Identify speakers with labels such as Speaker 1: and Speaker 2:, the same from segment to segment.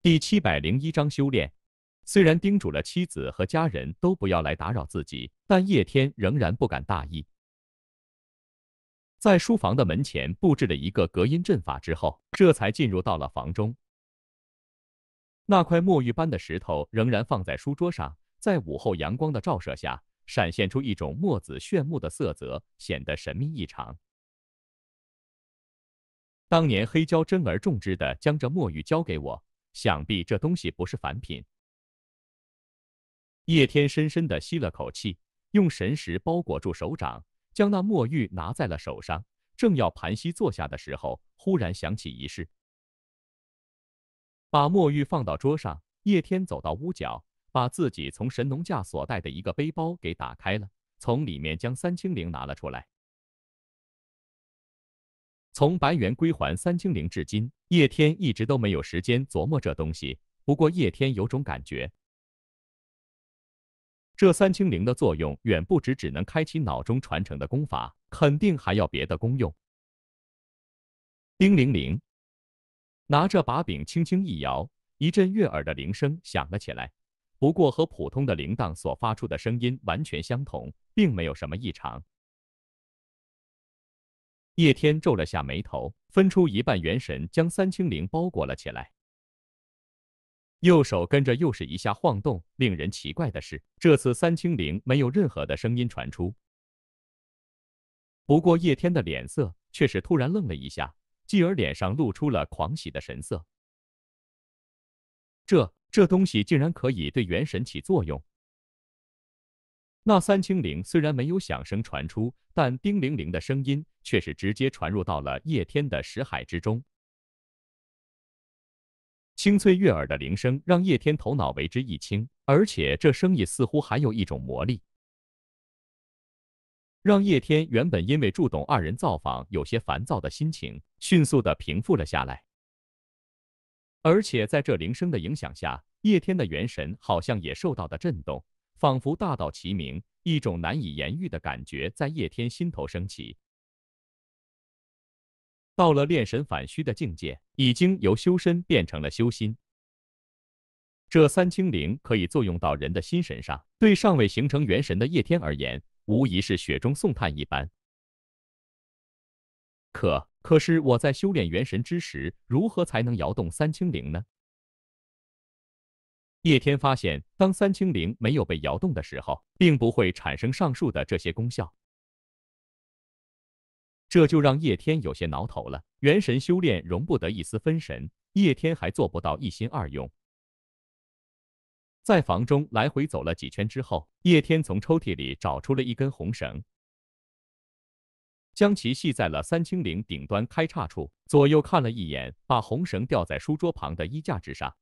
Speaker 1: 第七百零一章修炼。虽然叮嘱了妻子和家人都不要来打扰自己，但叶天仍然不敢大意，在书房的门前布置了一个隔音阵法之后，这才进入到了房中。那块墨玉般的石头仍然放在书桌上，在午后阳光的照射下，闪现出一种墨紫炫目的色泽，显得神秘异常。当年黑蛟珍而重之的将这墨玉交给我。想必这东西不是凡品。叶天深深的吸了口气，用神识包裹住手掌，将那墨玉拿在了手上，正要盘膝坐下的时候，忽然想起一事，把墨玉放到桌上。叶天走到屋角，把自己从神农架所带的一个背包给打开了，从里面将三清灵拿了出来。从白猿归还三清灵至今，叶天一直都没有时间琢磨这东西。不过叶天有种感觉，这三清灵的作用远不止只能开启脑中传承的功法，肯定还要别的功用。叮铃铃，拿着把柄轻轻一摇，一阵悦耳的铃声响了起来。不过和普通的铃铛所发出的声音完全相同，并没有什么异常。叶天皱了下眉头，分出一半元神将三清灵包裹了起来。右手跟着又是一下晃动，令人奇怪的是，这次三清灵没有任何的声音传出。不过叶天的脸色却是突然愣了一下，继而脸上露出了狂喜的神色。这这东西竟然可以对元神起作用！那三清铃虽然没有响声传出，但叮铃铃的声音却是直接传入到了叶天的识海之中。清脆悦耳的铃声让叶天头脑为之一清，而且这声音似乎还有一种魔力，让叶天原本因为祝董二人造访有些烦躁的心情迅速的平复了下来。而且在这铃声的影响下，叶天的元神好像也受到了震动。仿佛大道齐鸣，一种难以言喻的感觉在叶天心头升起。到了炼神反虚的境界，已经由修身变成了修心。这三清灵可以作用到人的心神上，对尚未形成元神的叶天而言，无疑是雪中送炭一般。可可是我在修炼元神之时，如何才能摇动三清灵呢？叶天发现，当三清灵没有被摇动的时候，并不会产生上述的这些功效。这就让叶天有些挠头了。元神修炼容不得一丝分神，叶天还做不到一心二用。在房中来回走了几圈之后，叶天从抽屉里找出了一根红绳，将其系在了三清灵顶端开叉处，左右看了一眼，把红绳吊在书桌旁的衣架之上。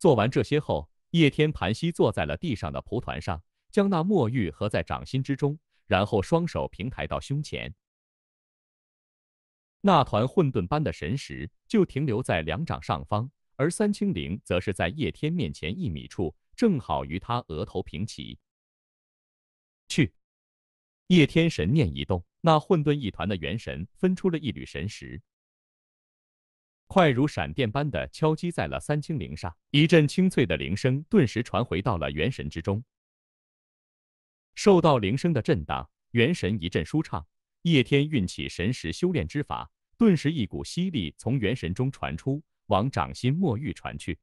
Speaker 1: 做完这些后，叶天盘膝坐在了地上的蒲团上，将那墨玉合在掌心之中，然后双手平抬到胸前。那团混沌般的神识就停留在两掌上方，而三清灵则是在叶天面前一米处，正好与他额头平齐。去！叶天神念一动，那混沌一团的元神分出了一缕神识。快如闪电般的敲击在了三清铃上，一阵清脆的铃声顿时传回到了元神之中。受到铃声的震荡，元神一阵舒畅。叶天运起神识修炼之法，顿时一股吸力从元神中传出，往掌心墨玉传去。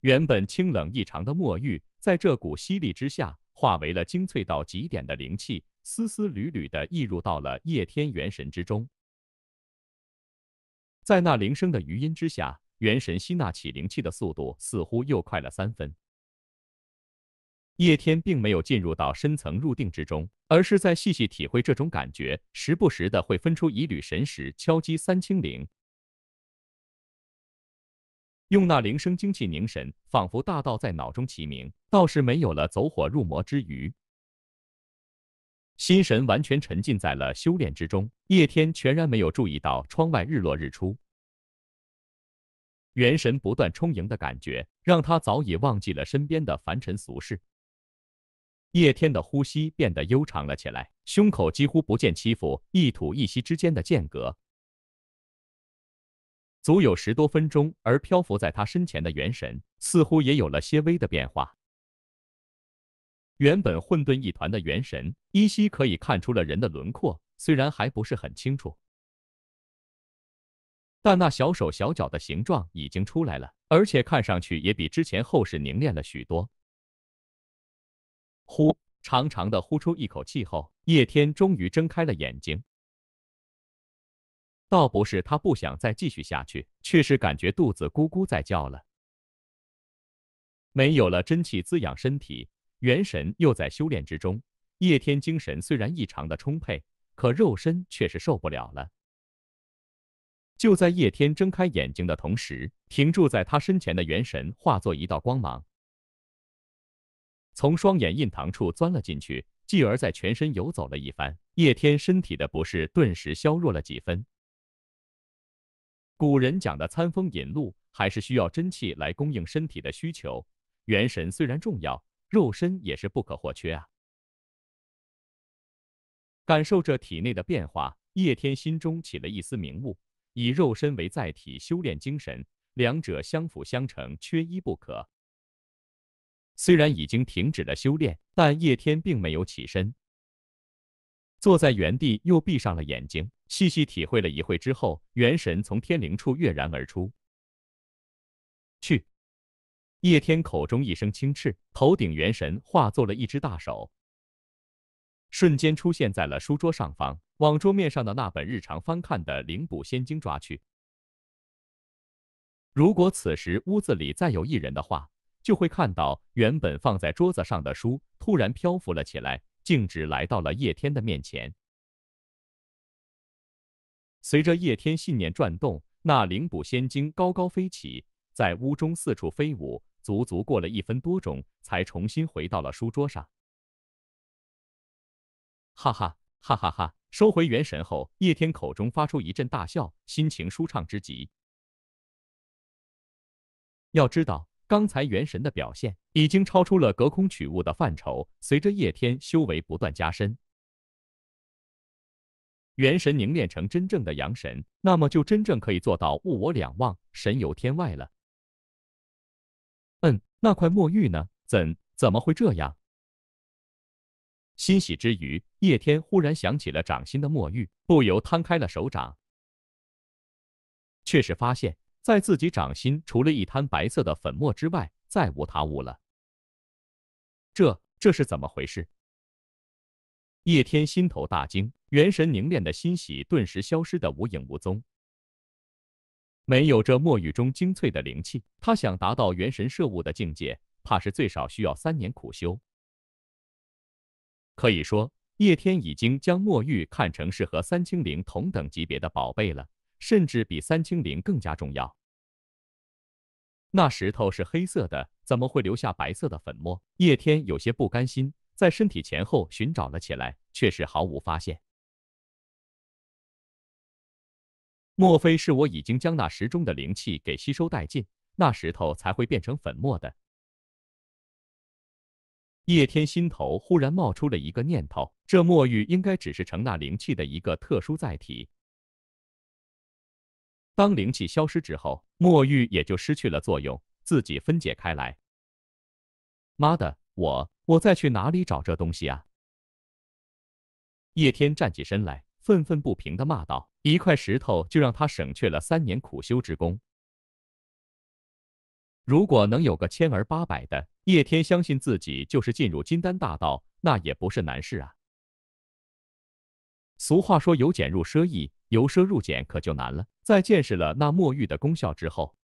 Speaker 1: 原本清冷异常的墨玉，在这股吸力之下，化为了精粹到极点的灵气，丝丝缕缕的溢入到了叶天元神之中。在那铃声的余音之下，元神吸纳起灵气的速度似乎又快了三分。叶天并没有进入到深层入定之中，而是在细细体会这种感觉，时不时的会分出一缕神识敲击三清铃，用那铃声精气凝神，仿佛大道在脑中齐鸣，倒是没有了走火入魔之余。心神完全沉浸在了修炼之中，叶天全然没有注意到窗外日落日出。元神不断充盈的感觉，让他早已忘记了身边的凡尘俗世。叶天的呼吸变得悠长了起来，胸口几乎不见起伏，一吐一吸之间的间隔，足有十多分钟。而漂浮在他身前的元神，似乎也有了些微的变化。原本混沌一团的元神，依稀可以看出了人的轮廓，虽然还不是很清楚，但那小手小脚的形状已经出来了，而且看上去也比之前厚实凝练了许多。呼，长长的呼出一口气后，叶天终于睁开了眼睛。倒不是他不想再继续下去，却是感觉肚子咕咕在叫了，没有了真气滋养身体。元神又在修炼之中，叶天精神虽然异常的充沛，可肉身却是受不了了。就在叶天睁开眼睛的同时，停驻在他身前的元神化作一道光芒，从双眼印堂处钻了进去，继而在全身游走了一番。叶天身体的不适顿时削弱了几分。古人讲的餐风饮露，还是需要真气来供应身体的需求。元神虽然重要。肉身也是不可或缺啊！感受着体内的变化，叶天心中起了一丝明悟：以肉身为载体修炼精神，两者相辅相成，缺一不可。虽然已经停止了修炼，但叶天并没有起身，坐在原地，又闭上了眼睛，细细体会了一会之后，元神从天灵处跃然而出。去。叶天口中一声轻斥，头顶元神化作了一只大手，瞬间出现在了书桌上方，往桌面上的那本日常翻看的《灵补仙经》抓去。如果此时屋子里再有一人的话，就会看到原本放在桌子上的书突然漂浮了起来，径直来到了叶天的面前。随着叶天信念转动，那《灵补仙经》高高飞起，在屋中四处飞舞。足足过了一分多钟，才重新回到了书桌上。哈哈哈哈哈！收回元神后，叶天口中发出一阵大笑，心情舒畅之极。要知道，刚才元神的表现已经超出了隔空取物的范畴。随着叶天修为不断加深，元神凝练成真正的阳神，那么就真正可以做到物我两忘，神游天外了。那块墨玉呢？怎怎么会这样？欣喜之余，叶天忽然想起了掌心的墨玉，不由摊开了手掌，却是发现，在自己掌心除了一滩白色的粉末之外，再无他物了。这这是怎么回事？叶天心头大惊，元神凝练的欣喜顿时消失的无影无踪。没有这墨玉中精粹的灵气，他想达到元神摄物的境界，怕是最少需要三年苦修。可以说，叶天已经将墨玉看成是和三清灵同等级别的宝贝了，甚至比三清灵更加重要。那石头是黑色的，怎么会留下白色的粉末？叶天有些不甘心，在身体前后寻找了起来，却是毫无发现。莫非是我已经将那石中的灵气给吸收殆尽，那石头才会变成粉末的？叶天心头忽然冒出了一个念头：，这墨玉应该只是盛那灵气的一个特殊载体。当灵气消失之后，墨玉也就失去了作用，自己分解开来。妈的，我我再去哪里找这东西啊？叶天站起身来，愤愤不平的骂道。一块石头就让他省去了三年苦修之功。如果能有个千儿八百的，叶天相信自己就是进入金丹大道那也不是难事啊。俗话说由俭入奢易，由奢入俭可就难了。在见识了那墨玉的功效之后，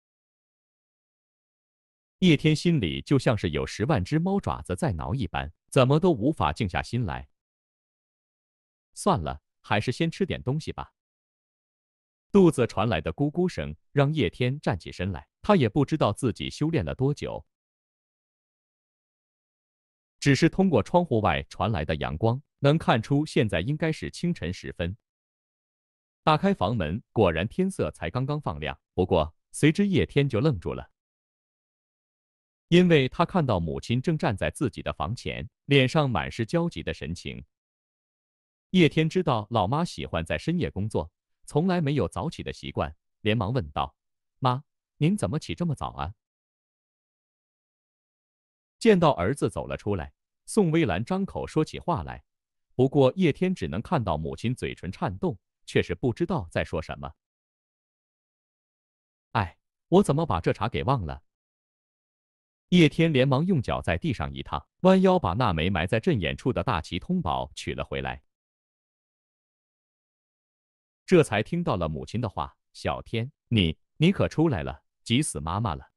Speaker 1: 叶天心里就像是有十万只猫爪子在挠一般，怎么都无法静下心来。算了，还是先吃点东西吧。肚子传来的咕咕声让叶天站起身来，他也不知道自己修炼了多久，只是通过窗户外传来的阳光能看出现在应该是清晨时分。打开房门，果然天色才刚刚放亮。不过随之叶天就愣住了，因为他看到母亲正站在自己的房前，脸上满是焦急的神情。叶天知道老妈喜欢在深夜工作。从来没有早起的习惯，连忙问道：“妈，您怎么起这么早啊？”见到儿子走了出来，宋微澜张口说起话来，不过叶天只能看到母亲嘴唇颤动，却是不知道在说什么。哎，我怎么把这茬给忘了？叶天连忙用脚在地上一踏，弯腰把那枚埋在阵眼处的大旗通宝取了回来。这才听到了母亲的话，小天，你你可出来了，急死妈妈了。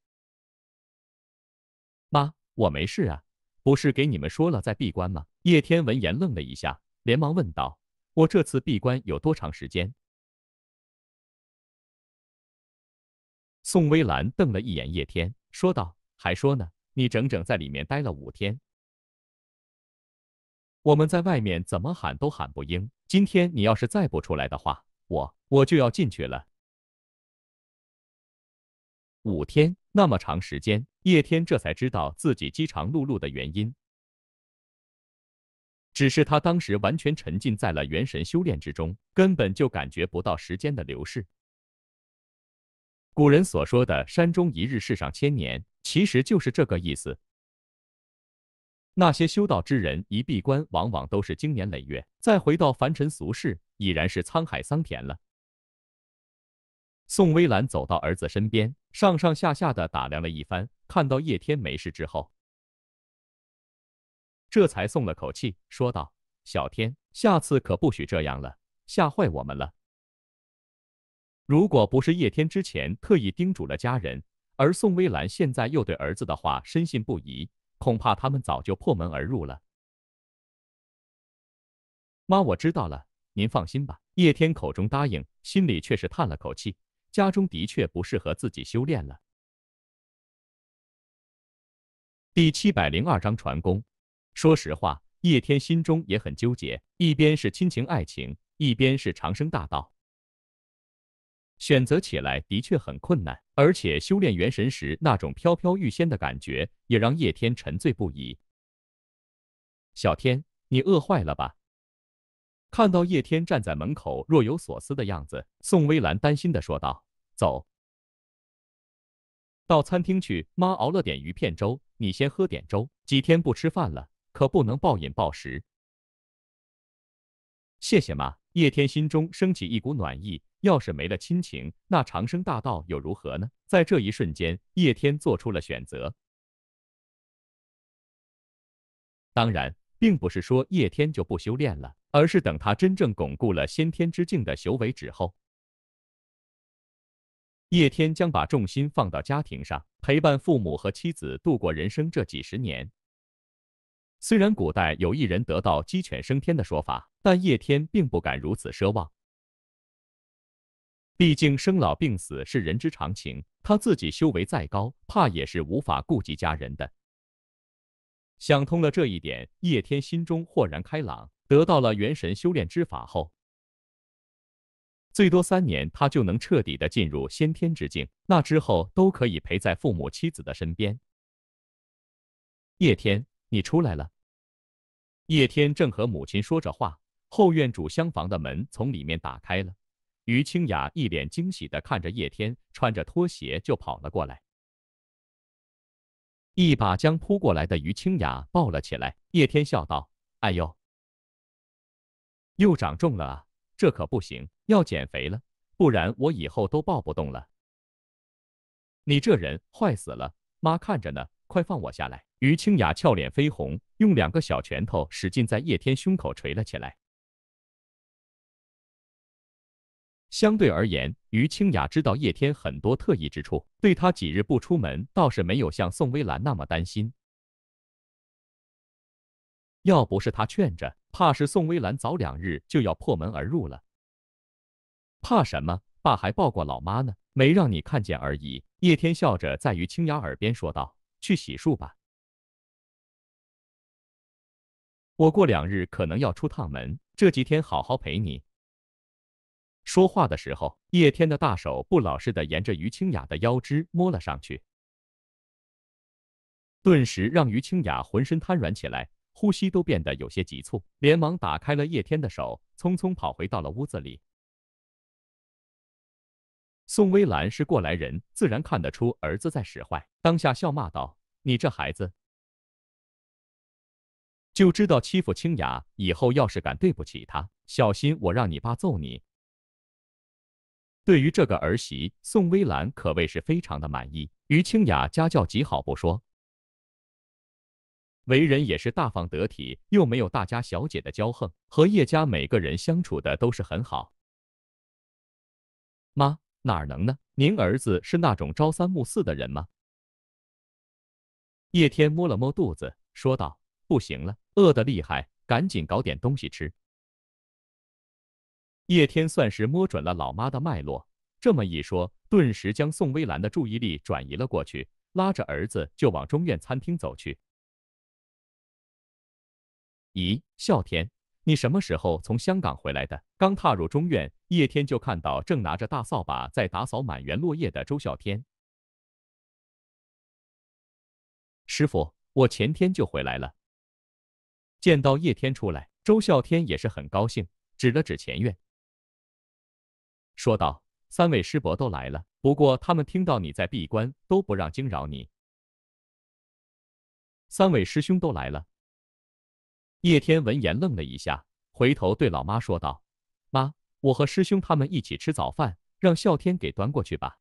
Speaker 1: 妈，我没事啊，不是给你们说了在闭关吗？叶天闻言愣了一下，连忙问道：“我这次闭关有多长时间？”宋微澜瞪了一眼叶天，说道：“还说呢，你整整在里面待了五天，我们在外面怎么喊都喊不应。今天你要是再不出来的话，”我我就要进去了，五天那么长时间，叶天这才知道自己饥肠辘辘的原因。只是他当时完全沉浸在了元神修炼之中，根本就感觉不到时间的流逝。古人所说的“山中一日，世上千年”，其实就是这个意思。那些修道之人一闭关，往往都是经年累月，再回到凡尘俗世，已然是沧海桑田了。宋微澜走到儿子身边，上上下下的打量了一番，看到叶天没事之后，这才松了口气，说道：“小天，下次可不许这样了，吓坏我们了。如果不是叶天之前特意叮嘱了家人，而宋微澜现在又对儿子的话深信不疑。”恐怕他们早就破门而入了。妈，我知道了，您放心吧。叶天口中答应，心里却是叹了口气，家中的确不适合自己修炼了。第七百零二章传功。说实话，叶天心中也很纠结，一边是亲情爱情，一边是长生大道。选择起来的确很困难，而且修炼元神时那种飘飘欲仙的感觉，也让叶天沉醉不已。小天，你饿坏了吧？看到叶天站在门口若有所思的样子，宋微澜担心的说道：“走，到餐厅去，妈熬了点鱼片粥，你先喝点粥。几天不吃饭了，可不能暴饮暴食。”谢谢妈，叶天心中升起一股暖意。要是没了亲情，那长生大道又如何呢？在这一瞬间，叶天做出了选择。当然，并不是说叶天就不修炼了，而是等他真正巩固了先天之境的修为之后，叶天将把重心放到家庭上，陪伴父母和妻子度过人生这几十年。虽然古代有一人得道，鸡犬升天的说法。但叶天并不敢如此奢望，毕竟生老病死是人之常情，他自己修为再高，怕也是无法顾及家人的。想通了这一点，叶天心中豁然开朗。得到了元神修炼之法后，最多三年，他就能彻底的进入先天之境，那之后都可以陪在父母妻子的身边。叶天，你出来了。叶天正和母亲说着话。后院主厢房的门从里面打开了，于清雅一脸惊喜的看着叶天，穿着拖鞋就跑了过来，一把将扑过来的于清雅抱了起来。叶天笑道：“哎呦，又长重了啊，这可不行，要减肥了，不然我以后都抱不动了。你这人坏死了，妈看着呢，快放我下来。”于清雅俏脸绯红，用两个小拳头使劲在叶天胸口捶了起来。相对而言，于清雅知道叶天很多特异之处，对他几日不出门倒是没有像宋微澜那么担心。要不是他劝着，怕是宋微澜早两日就要破门而入了。怕什么？爸还抱过老妈呢，没让你看见而已。叶天笑着在于清雅耳边说道：“去洗漱吧，我过两日可能要出趟门，这几天好好陪你。”说话的时候，叶天的大手不老实的沿着于清雅的腰肢摸了上去，顿时让于清雅浑身瘫软起来，呼吸都变得有些急促，连忙打开了叶天的手，匆匆跑回到了屋子里。宋微澜是过来人，自然看得出儿子在使坏，当下笑骂道：“你这孩子，就知道欺负清雅，以后要是敢对不起她，小心我让你爸揍你！”对于这个儿媳，宋微澜可谓是非常的满意。于清雅家教极好不说，为人也是大方得体，又没有大家小姐的骄横，和叶家每个人相处的都是很好。妈，哪能呢？您儿子是那种朝三暮四的人吗？叶天摸了摸肚子，说道：“不行了，饿得厉害，赶紧搞点东西吃。”叶天算是摸准了老妈的脉络，这么一说，顿时将宋微澜的注意力转移了过去，拉着儿子就往中院餐厅走去。咦，啸天，你什么时候从香港回来的？刚踏入中院，叶天就看到正拿着大扫把在打扫满园落叶的周啸天。师傅，我前天就回来了。见到叶天出来，周啸天也是很高兴，指了指前院。说道：“三位师伯都来了，不过他们听到你在闭关，都不让惊扰你。三位师兄都来了。”叶天闻言愣了一下，回头对老妈说道：“妈，我和师兄他们一起吃早饭，让啸天给端过去吧。”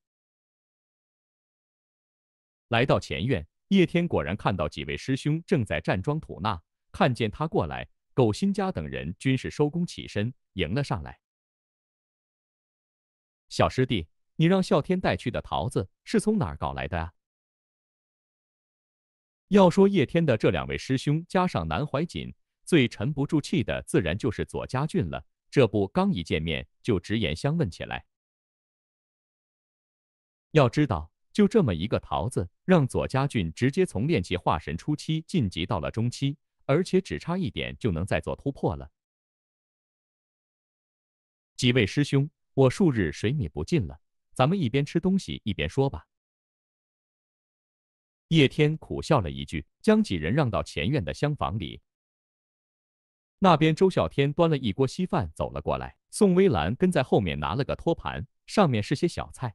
Speaker 1: 来到前院，叶天果然看到几位师兄正在站桩吐纳，看见他过来，苟新家等人均是收工起身，迎了上来。小师弟，你让啸天带去的桃子是从哪儿搞来的啊？要说叶天的这两位师兄加上南怀瑾，最沉不住气的自然就是左家俊了。这不，刚一见面就直言相问起来。要知道，就这么一个桃子，让左家俊直接从炼气化神初期晋级到了中期，而且只差一点就能再做突破了。几位师兄。我数日水米不进了，咱们一边吃东西一边说吧。叶天苦笑了一句，将几人让到前院的厢房里。那边周啸天端了一锅稀饭走了过来，宋微澜跟在后面拿了个托盘，上面是些小菜。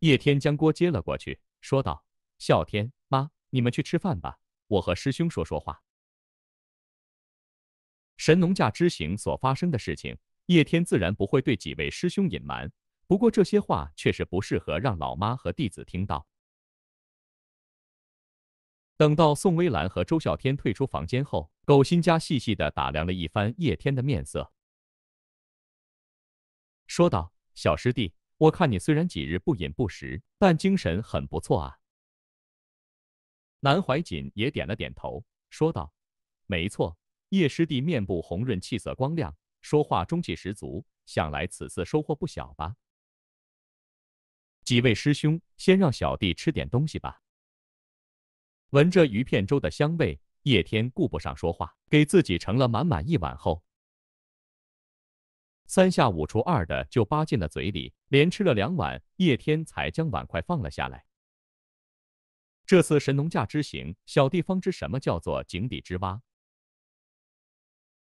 Speaker 1: 叶天将锅接了过去，说道：“啸天，妈，你们去吃饭吧，我和师兄说说话。”神农架之行所发生的事情。叶天自然不会对几位师兄隐瞒，不过这些话却是不适合让老妈和弟子听到。等到宋微澜和周孝天退出房间后，苟新家细细的打量了一番叶天的面色，说道：“小师弟，我看你虽然几日不饮不食，但精神很不错啊。”南怀瑾也点了点头，说道：“没错，叶师弟面部红润，气色光亮。”说话中气十足，想来此次收获不小吧？几位师兄，先让小弟吃点东西吧。闻着鱼片粥的香味，叶天顾不上说话，给自己盛了满满一碗后，三下五除二的就扒进了嘴里，连吃了两碗，叶天才将碗筷放了下来。这次神农架之行，小弟方知什么叫做井底之蛙。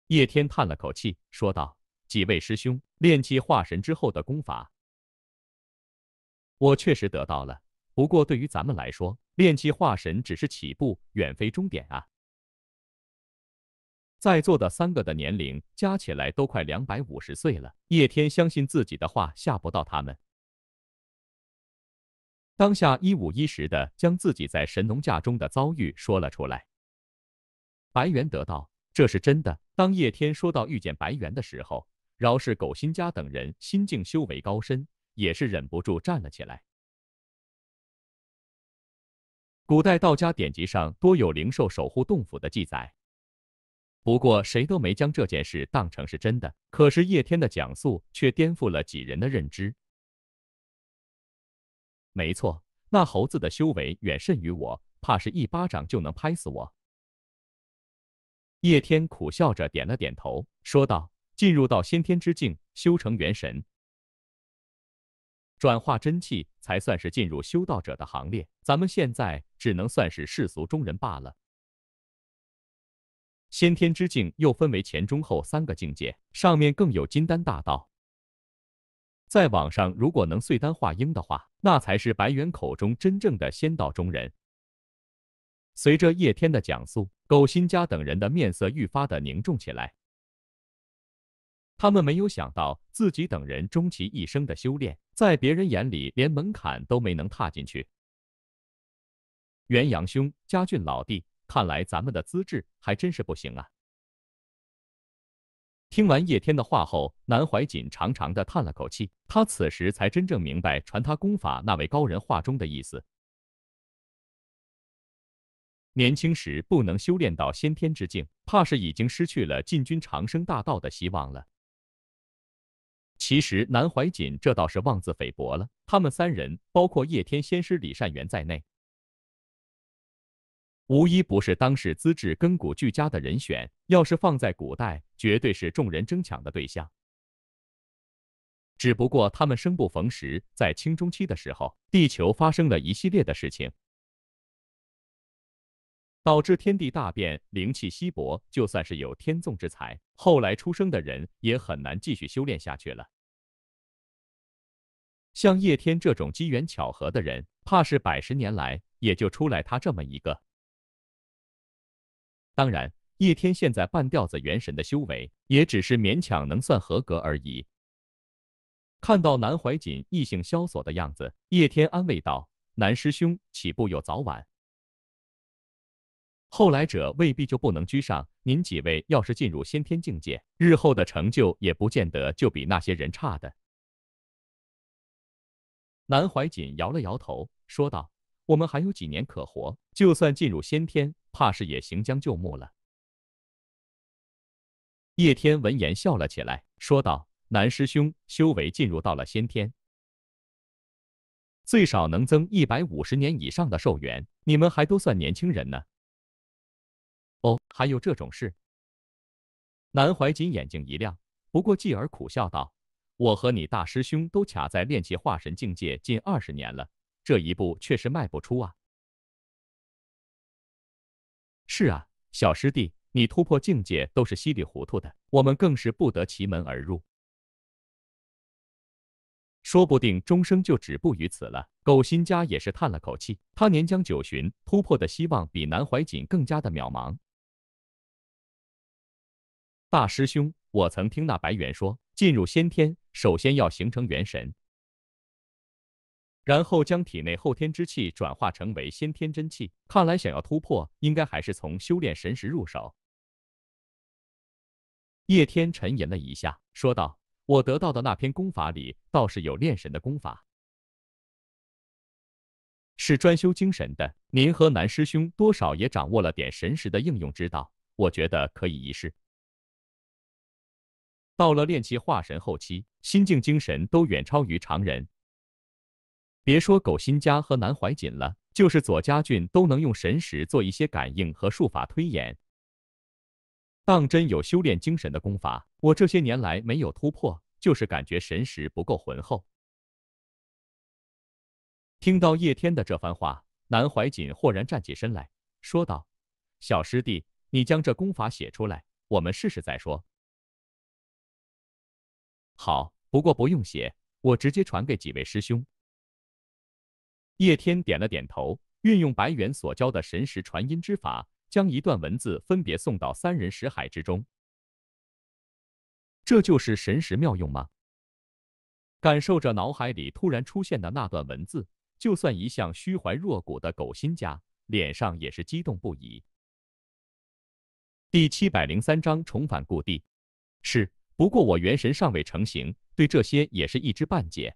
Speaker 1: 叶天叹了口气，说道：“几位师兄，炼气化神之后的功法，我确实得到了。不过对于咱们来说，炼气化神只是起步，远非终点啊。在座的三个的年龄加起来都快两百五十岁了。叶天相信自己的话，吓不到他们。当下一五一十的将自己在神农架中的遭遇说了出来。白猿得道，这是真的。”当叶天说到遇见白猿的时候，饶是苟新家等人心境修为高深，也是忍不住站了起来。古代道家典籍上多有灵兽守护洞府的记载，不过谁都没将这件事当成是真的。可是叶天的讲述却颠覆了几人的认知。没错，那猴子的修为远甚于我，怕是一巴掌就能拍死我。叶天苦笑着点了点头，说道：“进入到先天之境，修成元神，转化真气，才算是进入修道者的行列。咱们现在只能算是世俗中人罢了。先天之境又分为前、中、后三个境界，上面更有金丹大道。在网上，如果能碎丹化婴的话，那才是白猿口中真正的仙道中人。”随着叶天的讲述，苟新家等人的面色愈发的凝重起来。他们没有想到，自己等人终其一生的修炼，在别人眼里连门槛都没能踏进去。元阳兄，家俊老弟，看来咱们的资质还真是不行啊！听完叶天的话后，南怀瑾长长的叹了口气，他此时才真正明白传他功法那位高人话中的意思。年轻时不能修炼到先天之境，怕是已经失去了进军长生大道的希望了。其实南怀瑾这倒是妄自菲薄了。他们三人，包括叶天仙师李善元在内，无一不是当时资质根骨俱佳的人选。要是放在古代，绝对是众人争抢的对象。只不过他们生不逢时，在清中期的时候，地球发生了一系列的事情。导致天地大变，灵气稀薄，就算是有天纵之才，后来出生的人也很难继续修炼下去了。像叶天这种机缘巧合的人，怕是百十年来也就出来他这么一个。当然，叶天现在半吊子元神的修为，也只是勉强能算合格而已。看到南怀瑾意兴萧索的样子，叶天安慰道：“南师兄，岂不有早晚。”后来者未必就不能居上。您几位要是进入先天境界，日后的成就也不见得就比那些人差的。南怀瑾摇了摇头，说道：“我们还有几年可活，就算进入先天，怕是也行将就木了。”叶天闻言笑了起来，说道：“南师兄，修为进入到了先天，最少能增一百五十年以上的寿元。你们还都算年轻人呢。”还有这种事？南怀瑾眼睛一亮，不过继而苦笑道：“我和你大师兄都卡在炼气化神境界近二十年了，这一步确实迈不出啊。”“是啊，小师弟，你突破境界都是稀里糊涂的，我们更是不得其门而入，说不定终生就止步于此了。”苟新家也是叹了口气，他年将九旬，突破的希望比南怀瑾更加的渺茫。大师兄，我曾听那白猿说，进入先天首先要形成元神，然后将体内后天之气转化成为先天真气。看来想要突破，应该还是从修炼神识入手。叶天沉吟了一下，说道：“我得到的那篇功法里倒是有炼神的功法，是专修精神的。您和南师兄多少也掌握了点神识的应用之道，我觉得可以一试。”到了炼气化神后期，心境精神都远超于常人。别说苟心家和南怀瑾了，就是左家俊都能用神识做一些感应和术法推演。当真有修炼精神的功法？我这些年来没有突破，就是感觉神识不够浑厚。听到叶天的这番话，南怀瑾豁然站起身来说道：“小师弟，你将这功法写出来，我们试试再说。”好，不过不用写，我直接传给几位师兄。叶天点了点头，运用白猿所教的神识传音之法，将一段文字分别送到三人识海之中。这就是神识妙用吗？感受着脑海里突然出现的那段文字，就算一向虚怀若谷的苟心家，脸上也是激动不已。第七百零三章重返故地。是。不过我元神尚未成型，对这些也是一知半解。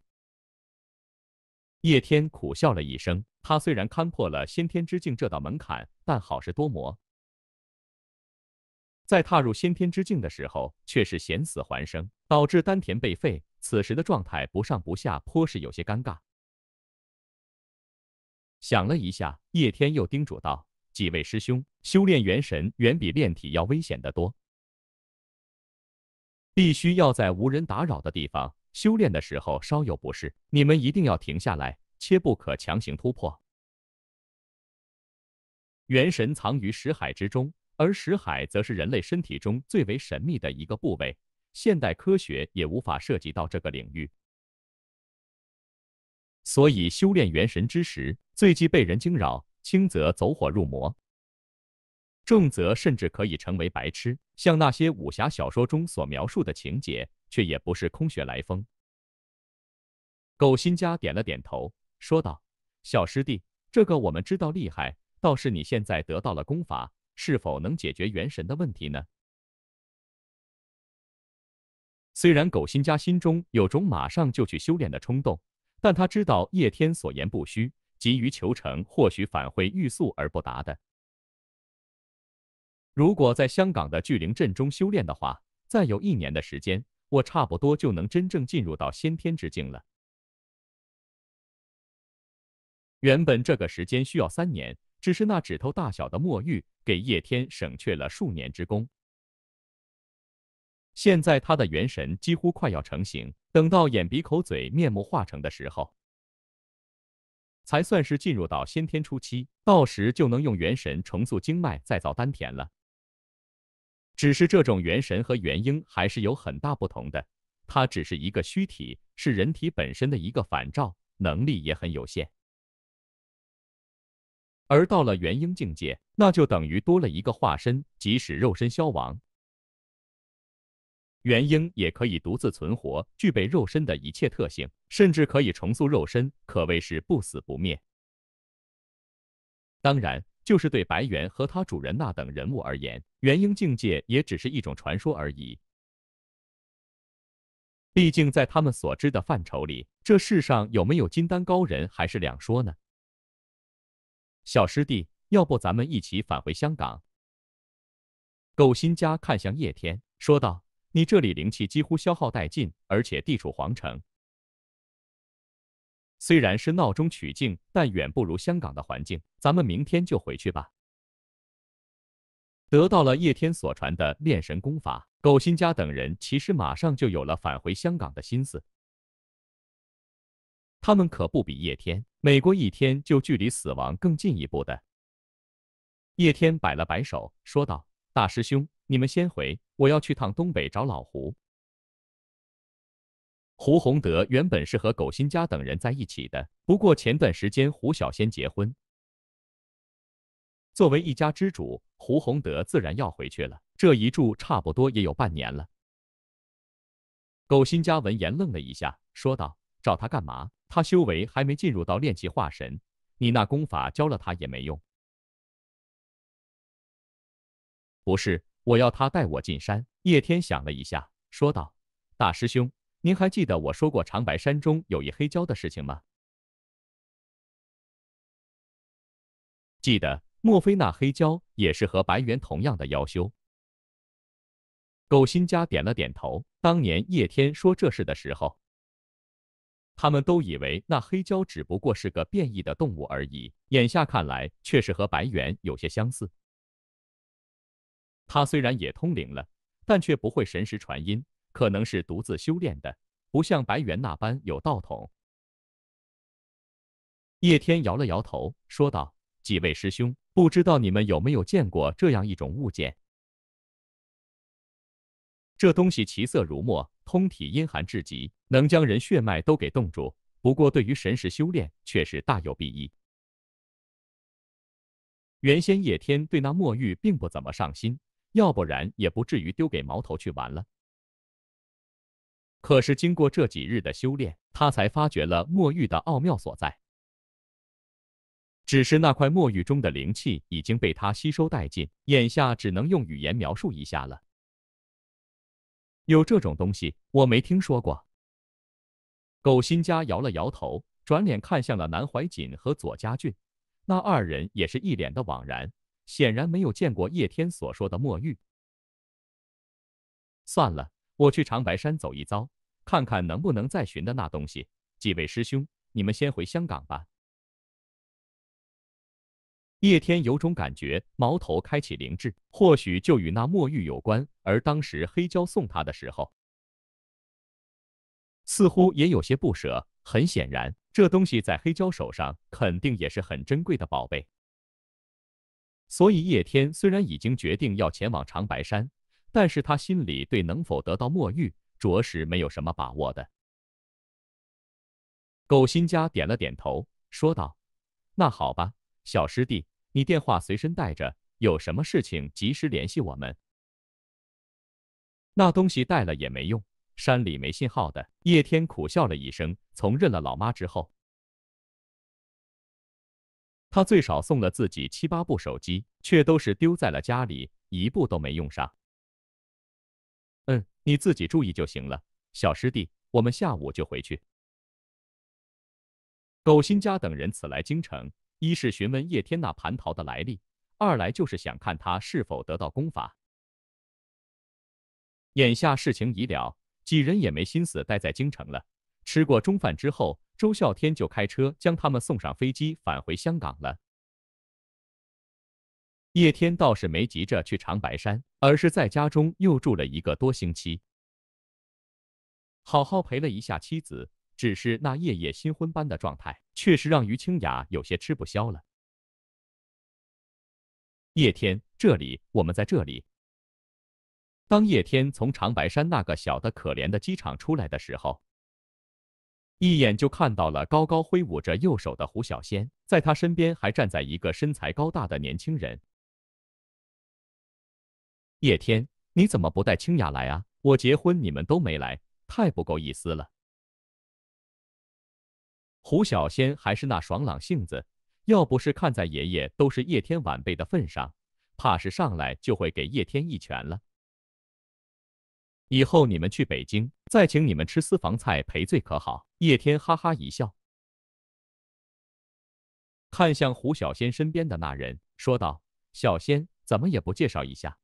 Speaker 1: 叶天苦笑了一声，他虽然勘破了先天之境这道门槛，但好事多磨，在踏入先天之境的时候却是险死还生，导致丹田被废。此时的状态不上不下，颇是有些尴尬。想了一下，叶天又叮嘱道：“几位师兄，修炼元神远比炼体要危险得多。”必须要在无人打扰的地方修炼的时候，稍有不适，你们一定要停下来，切不可强行突破。元神藏于识海之中，而识海则是人类身体中最为神秘的一个部位，现代科学也无法涉及到这个领域。所以，修炼元神之时，最忌被人惊扰，轻则走火入魔，重则甚至可以成为白痴。像那些武侠小说中所描述的情节，却也不是空穴来风。苟新家点了点头，说道：“小师弟，这个我们知道厉害。倒是你现在得到了功法，是否能解决元神的问题呢？”虽然苟新家心中有种马上就去修炼的冲动，但他知道叶天所言不虚，急于求成或许反会欲速而不达的。如果在香港的巨灵阵中修炼的话，再有一年的时间，我差不多就能真正进入到先天之境了。原本这个时间需要三年，只是那指头大小的墨玉给叶天省去了数年之功。现在他的元神几乎快要成型，等到眼鼻口嘴面目化成的时候，才算是进入到先天初期。到时就能用元神重塑经脉，再造丹田了。只是这种元神和元婴还是有很大不同的，它只是一个虚体，是人体本身的一个反照，能力也很有限。而到了元婴境界，那就等于多了一个化身，即使肉身消亡，元婴也可以独自存活，具备肉身的一切特性，甚至可以重塑肉身，可谓是不死不灭。当然。就是对白猿和他主人那等人物而言，元婴境界也只是一种传说而已。毕竟在他们所知的范畴里，这世上有没有金丹高人还是两说呢？小师弟，要不咱们一起返回香港？苟新家看向叶天，说道：“你这里灵气几乎消耗殆尽，而且地处皇城。”虽然是闹中取静，但远不如香港的环境。咱们明天就回去吧。得到了叶天所传的炼神功法，苟新家等人其实马上就有了返回香港的心思。他们可不比叶天，每过一天就距离死亡更进一步的。叶天摆了摆手，说道：“大师兄，你们先回，我要去趟东北找老胡。”胡洪德原本是和苟新家等人在一起的，不过前段时间胡小仙结婚，作为一家之主，胡洪德自然要回去了。这一住差不多也有半年了。苟新家闻言愣了一下，说道：“找他干嘛？他修为还没进入到炼气化神，你那功法教了他也没用。”“不是，我要他带我进山。”叶天想了一下，说道：“大师兄。”您还记得我说过长白山中有一黑蛟的事情吗？记得，莫非那黑蛟也是和白猿同样的妖修？苟新家点了点头。当年叶天说这事的时候，他们都以为那黑蛟只不过是个变异的动物而已。眼下看来，却是和白猿有些相似。他虽然也通灵了，但却不会神识传音。可能是独自修炼的，不像白猿那般有道统。叶天摇了摇头，说道：“几位师兄，不知道你们有没有见过这样一种物件？这东西其色如墨，通体阴寒至极，能将人血脉都给冻住。不过对于神识修炼却是大有裨益。原先叶天对那墨玉并不怎么上心，要不然也不至于丢给毛头去玩了。”可是经过这几日的修炼，他才发觉了墨玉的奥妙所在。只是那块墨玉中的灵气已经被他吸收殆尽，眼下只能用语言描述一下了。有这种东西，我没听说过。苟新家摇了摇头，转脸看向了南怀瑾和左家俊，那二人也是一脸的惘然，显然没有见过叶天所说的墨玉。算了。我去长白山走一遭，看看能不能再寻的那东西。几位师兄，你们先回香港吧。叶天有种感觉，矛头开启灵智，或许就与那墨玉有关。而当时黑胶送他的时候，似乎也有些不舍。很显然，这东西在黑胶手上，肯定也是很珍贵的宝贝。所以，叶天虽然已经决定要前往长白山。但是他心里对能否得到墨玉，着实没有什么把握的。苟新家点了点头，说道：“那好吧，小师弟，你电话随身带着，有什么事情及时联系我们。那东西带了也没用，山里没信号的。”叶天苦笑了一声，从认了老妈之后，他最少送了自己七八部手机，却都是丢在了家里，一部都没用上。嗯，你自己注意就行了，小师弟。我们下午就回去。苟新家等人此来京城，一是询问叶天那蟠桃的来历，二来就是想看他是否得到功法。眼下事情已了，几人也没心思待在京城了。吃过中饭之后，周孝天就开车将他们送上飞机，返回香港了。叶天倒是没急着去长白山，而是在家中又住了一个多星期，好好陪了一下妻子。只是那夜夜新婚般的状态，确实让于清雅有些吃不消了。叶天，这里，我们在这里。当叶天从长白山那个小的可怜的机场出来的时候，一眼就看到了高高挥舞着右手的胡小仙，在他身边还站在一个身材高大的年轻人。叶天，你怎么不带清雅来啊？我结婚你们都没来，太不够意思了。胡小仙还是那爽朗性子，要不是看在爷爷都是叶天晚辈的份上，怕是上来就会给叶天一拳了。以后你们去北京，再请你们吃私房菜赔罪可好？叶天哈哈一笑，看向胡小仙身边的那人，说道：“小仙，怎么也不介绍一下？”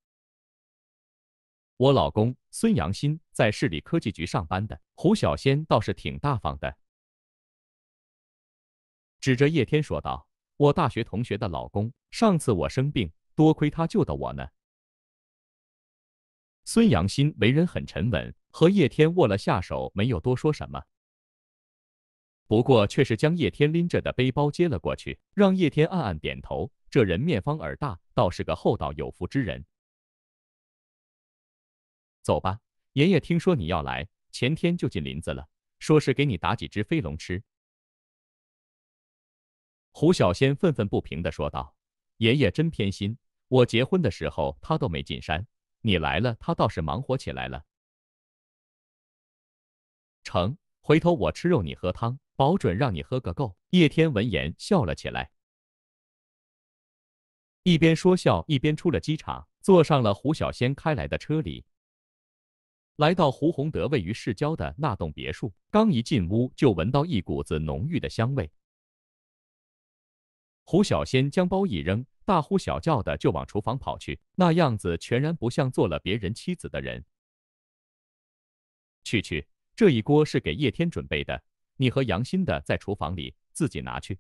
Speaker 1: 我老公孙杨新在市里科技局上班的，胡小仙倒是挺大方的，指着叶天说道：“我大学同学的老公，上次我生病，多亏他救的我呢。”孙杨新为人很沉稳，和叶天握了下手，没有多说什么，不过却是将叶天拎着的背包接了过去，让叶天暗暗点头。这人面方耳大，倒是个厚道有福之人。走吧，爷爷听说你要来，前天就进林子了，说是给你打几只飞龙吃。胡小仙愤愤不平地说道：“爷爷真偏心，我结婚的时候他都没进山，你来了他倒是忙活起来了。”成，回头我吃肉你喝汤，保准让你喝个够。叶天闻言笑了起来，一边说笑一边出了机场，坐上了胡小仙开来的车里。来到胡洪德位于市郊的那栋别墅，刚一进屋就闻到一股子浓郁的香味。胡小仙将包一扔，大呼小叫的就往厨房跑去，那样子全然不像做了别人妻子的人。去去，这一锅是给叶天准备的，你和杨新的在厨房里自己拿去。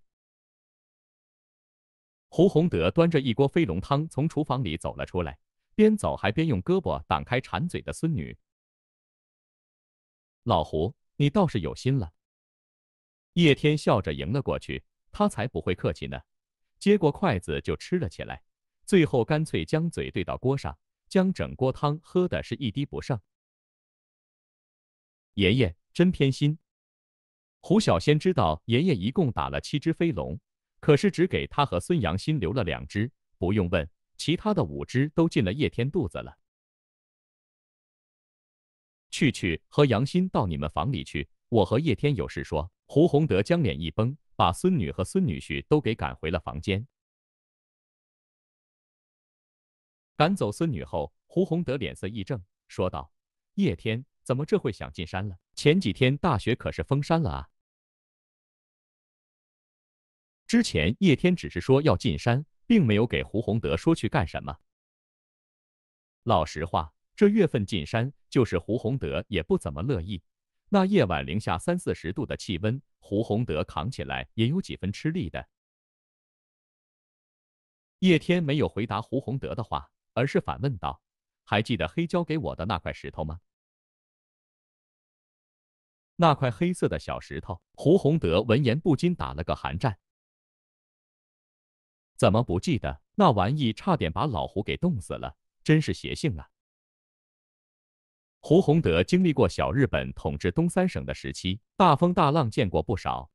Speaker 1: 胡洪德端着一锅飞龙汤从厨房里走了出来，边走还边用胳膊挡开馋嘴的孙女。老胡，你倒是有心了。叶天笑着迎了过去，他才不会客气呢，接过筷子就吃了起来，最后干脆将嘴对到锅上，将整锅汤喝的是一滴不剩。爷爷真偏心。胡小仙知道爷爷一共打了七只飞龙，可是只给他和孙杨新留了两只，不用问，其他的五只都进了叶天肚子了。去去，和杨欣到你们房里去。我和叶天有事说。胡洪德将脸一绷，把孙女和孙女婿都给赶回了房间。赶走孙女后，胡洪德脸色一正，说道：“叶天，怎么这会想进山了？前几天大雪可是封山了啊！”之前叶天只是说要进山，并没有给胡洪德说去干什么。老实话。这月份进山，就是胡洪德也不怎么乐意。那夜晚零下三四十度的气温，胡洪德扛起来也有几分吃力的。叶天没有回答胡洪德的话，而是反问道：“还记得黑交给我的那块石头吗？那块黑色的小石头？”胡洪德闻言不禁打了个寒战：“怎么不记得？那玩意差点把老胡给冻死了，真是邪性啊！”胡洪德经历过小日本统治东三省的时期，大风大浪见过不少。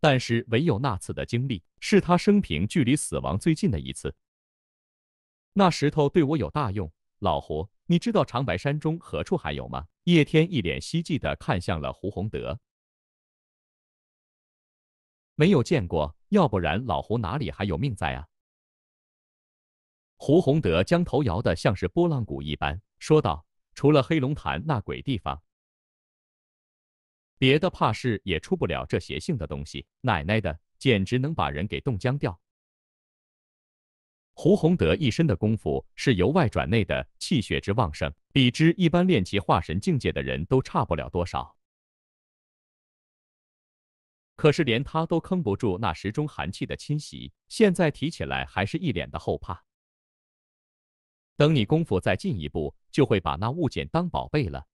Speaker 1: 但是唯有那次的经历是他生平距离死亡最近的一次。那石头对我有大用，老胡，你知道长白山中何处还有吗？叶天一脸希冀的看向了胡洪德。没有见过，要不然老胡哪里还有命在啊？胡洪德将头摇得像是拨浪鼓一般。说道：“除了黑龙潭那鬼地方，别的怕是也出不了这邪性的东西。奶奶的，简直能把人给冻僵掉！”胡洪德一身的功夫是由外转内的气血之旺盛，比之一般练气化神境界的人都差不了多少。可是连他都坑不住那时钟寒气的侵袭，现在提起来还是一脸的后怕。等你功夫再进一步。就会把那物件当宝贝了。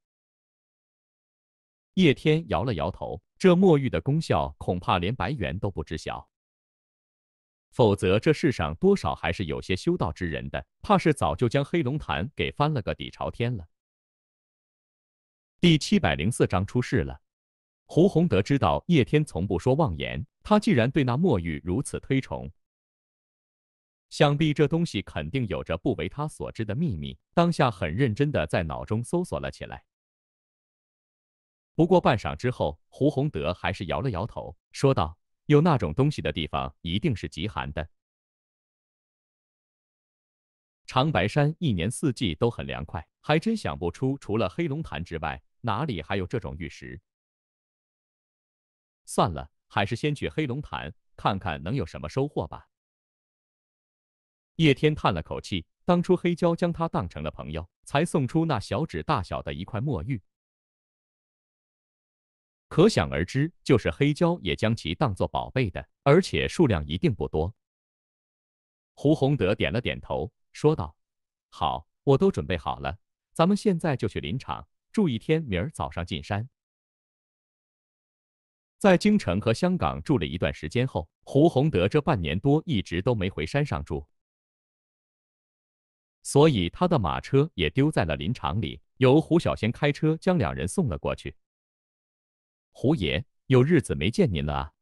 Speaker 1: 叶天摇了摇头，这墨玉的功效恐怕连白猿都不知晓，否则这世上多少还是有些修道之人的，怕是早就将黑龙潭给翻了个底朝天了。第七百零四章出事了。胡洪德知道叶天从不说妄言，他既然对那墨玉如此推崇。想必这东西肯定有着不为他所知的秘密。当下很认真地在脑中搜索了起来。不过半晌之后，胡洪德还是摇了摇头，说道：“有那种东西的地方，一定是极寒的。长白山一年四季都很凉快，还真想不出除了黑龙潭之外，哪里还有这种玉石。算了，还是先去黑龙潭看看能有什么收获吧。”叶天叹了口气，当初黑胶将他当成了朋友，才送出那小指大小的一块墨玉，可想而知，就是黑胶也将其当作宝贝的，而且数量一定不多。胡洪德点了点头，说道：“好，我都准备好了，咱们现在就去林场住一天，明儿早上进山。”在京城和香港住了一段时间后，胡洪德这半年多一直都没回山上住。所以他的马车也丢在了林场里，由胡小仙开车将两人送了过去。胡爷，有日子没见您了啊！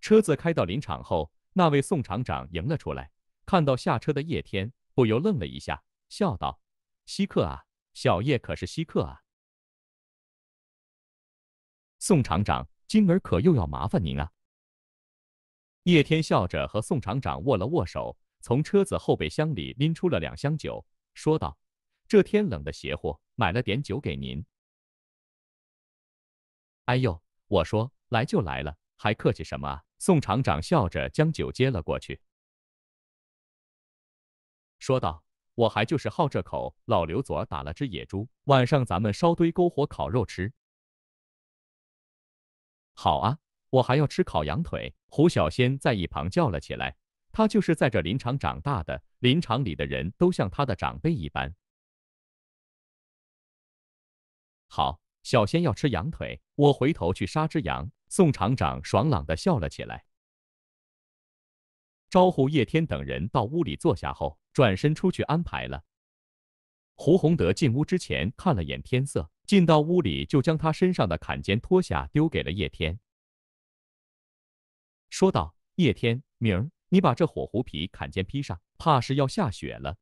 Speaker 1: 车子开到林场后，那位宋厂长迎了出来，看到下车的叶天，不由愣了一下，笑道：“稀客啊，小叶可是稀客啊！”宋厂长，今儿可又要麻烦您啊！叶天笑着和宋厂长握了握手。从车子后备箱里拎出了两箱酒，说道：“这天冷的邪乎，买了点酒给您。”“哎呦，我说来就来了，还客气什么啊？”宋厂长笑着将酒接了过去，说道：“我还就是好这口。老刘昨儿打了只野猪，晚上咱们烧堆篝火烤肉吃。”“好啊，我还要吃烤羊腿。”胡小仙在一旁叫了起来。他就是在这林场长大的，林场里的人都像他的长辈一般。好，小仙要吃羊腿，我回头去杀只羊。宋厂长爽朗的笑了起来，招呼叶天等人到屋里坐下后，转身出去安排了。胡洪德进屋之前看了眼天色，进到屋里就将他身上的坎肩脱下，丢给了叶天，说道：“叶天，明儿。”你把这火狐皮坎肩披上，怕是要下雪了。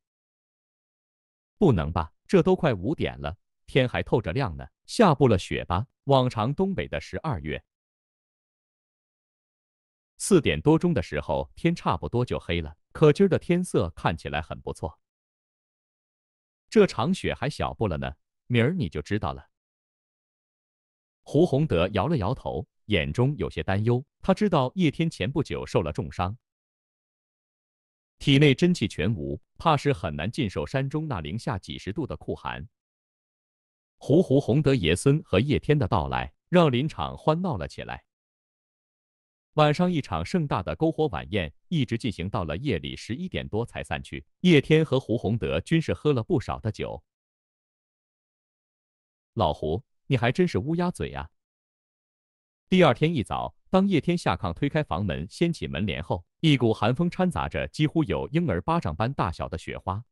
Speaker 1: 不能吧？这都快五点了，天还透着亮呢，下不了雪吧？往常东北的十二月，四点多钟的时候天差不多就黑了，可今儿的天色看起来很不错，这场雪还小不了呢。明儿你就知道了。胡洪德摇了摇头，眼中有些担忧。他知道叶天前不久受了重伤。体内真气全无，怕是很难禁受山中那零下几十度的酷寒。胡胡洪德爷孙和叶天的到来，让林场欢闹了起来。晚上一场盛大的篝火晚宴，一直进行到了夜里十一点多才散去。叶天和胡洪德均是喝了不少的酒。老胡，你还真是乌鸦嘴啊！第二天一早。当叶天下炕，推开房门，掀起门帘后，一股寒风掺杂着几乎有婴儿巴掌般大小的雪花，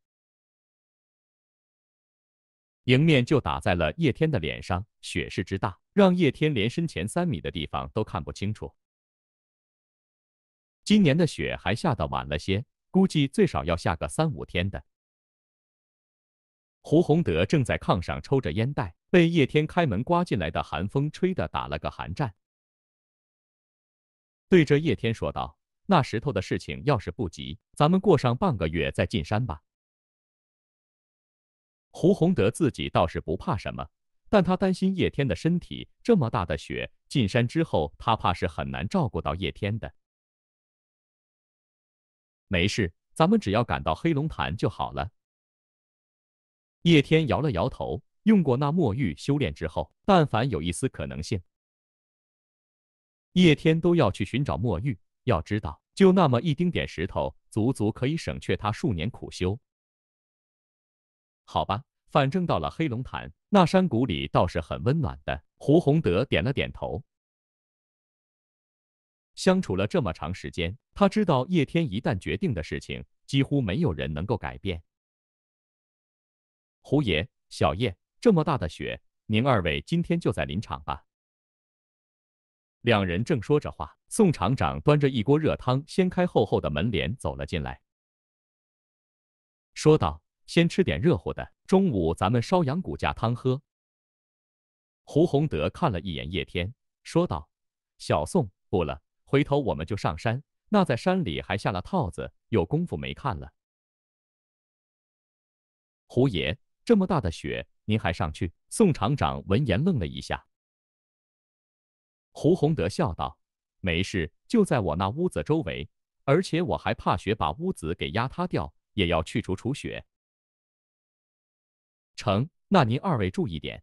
Speaker 1: 迎面就打在了叶天的脸上。雪势之大，让叶天连身前三米的地方都看不清楚。今年的雪还下得晚了些，估计最少要下个三五天的。胡洪德正在炕上抽着烟袋，被叶天开门刮进来的寒风吹得打了个寒战。对着叶天说道：“那石头的事情要是不急，咱们过上半个月再进山吧。”胡洪德自己倒是不怕什么，但他担心叶天的身体。这么大的雪，进山之后他怕是很难照顾到叶天的。没事，咱们只要赶到黑龙潭就好了。叶天摇了摇头，用过那墨玉修炼之后，但凡有一丝可能性。叶天都要去寻找墨玉，要知道，就那么一丁点石头，足足可以省却他数年苦修。好吧，反正到了黑龙潭那山谷里，倒是很温暖的。胡洪德点了点头。相处了这么长时间，他知道叶天一旦决定的事情，几乎没有人能够改变。胡爷，小叶，这么大的雪，您二位今天就在林场吧。两人正说着话，宋厂长端着一锅热汤，掀开厚厚的门帘走了进来，说道：“先吃点热乎的，中午咱们烧羊骨架汤喝。”胡洪德看了一眼叶天，说道：“小宋，不了，回头我们就上山。那在山里还下了套子，有功夫没看了。”胡爷，这么大的雪，您还上去？宋厂长闻言愣了一下。胡洪德笑道：“没事，就在我那屋子周围，而且我还怕雪把屋子给压塌掉，也要去除除雪。成，那您二位注意点。”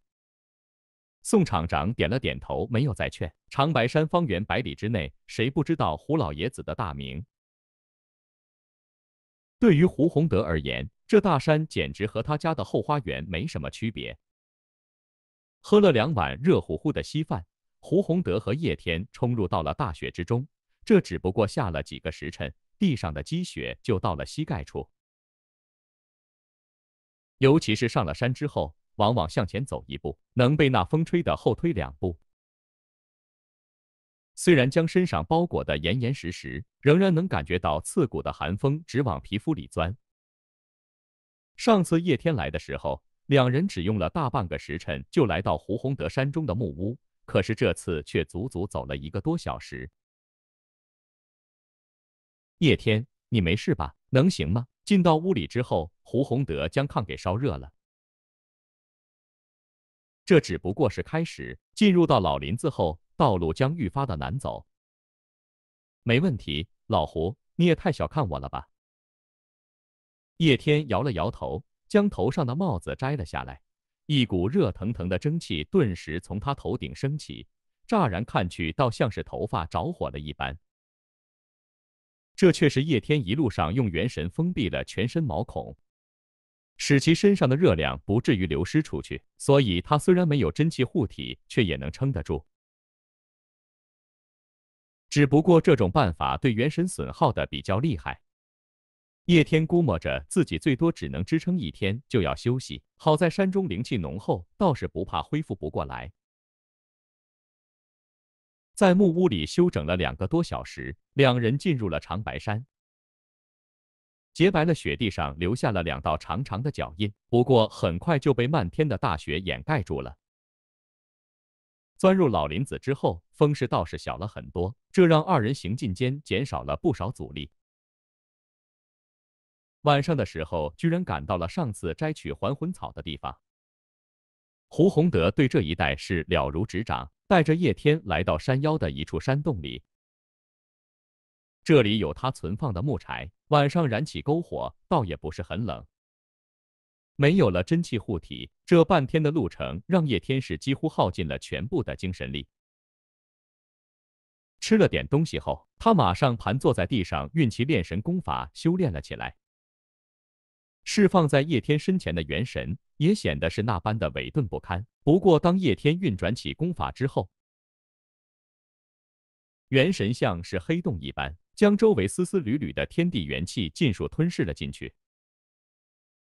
Speaker 1: 宋厂长点了点头，没有再劝。长白山方圆百里之内，谁不知道胡老爷子的大名？对于胡洪德而言，这大山简直和他家的后花园没什么区别。喝了两碗热乎乎的稀饭。胡洪德和叶天冲入到了大雪之中，这只不过下了几个时辰，地上的积雪就到了膝盖处。尤其是上了山之后，往往向前走一步，能被那风吹的后退两步。虽然将身上包裹得严严实实，仍然能感觉到刺骨的寒风直往皮肤里钻。上次叶天来的时候，两人只用了大半个时辰就来到胡洪德山中的木屋。可是这次却足足走了一个多小时。叶天，你没事吧？能行吗？进到屋里之后，胡洪德将炕给烧热了。这只不过是开始。进入到老林子后，道路将愈发的难走。没问题，老胡，你也太小看我了吧？叶天摇了摇头，将头上的帽子摘了下来。一股热腾腾的蒸汽顿时从他头顶升起，乍然看去，倒像是头发着火了一般。这却是叶天一路上用元神封闭了全身毛孔，使其身上的热量不至于流失出去，所以他虽然没有真气护体，却也能撑得住。只不过这种办法对元神损耗的比较厉害。叶天估摸着自己最多只能支撑一天，就要休息。好在山中灵气浓厚，倒是不怕恢复不过来。在木屋里休整了两个多小时，两人进入了长白山。洁白的雪地上留下了两道长长的脚印，不过很快就被漫天的大雪掩盖住了。钻入老林子之后，风势倒是小了很多，这让二人行进间减少了不少阻力。晚上的时候，居然赶到了上次摘取还魂草的地方。胡洪德对这一带是了如指掌，带着叶天来到山腰的一处山洞里。这里有他存放的木柴，晚上燃起篝火，倒也不是很冷。没有了真气护体，这半天的路程让叶天是几乎耗尽了全部的精神力。吃了点东西后，他马上盘坐在地上，运起炼神功法修炼了起来。释放在叶天身前的元神也显得是那般的萎顿不堪。不过，当叶天运转起功法之后，元神像是黑洞一般，将周围丝丝缕缕的天地元气尽数吞噬了进去，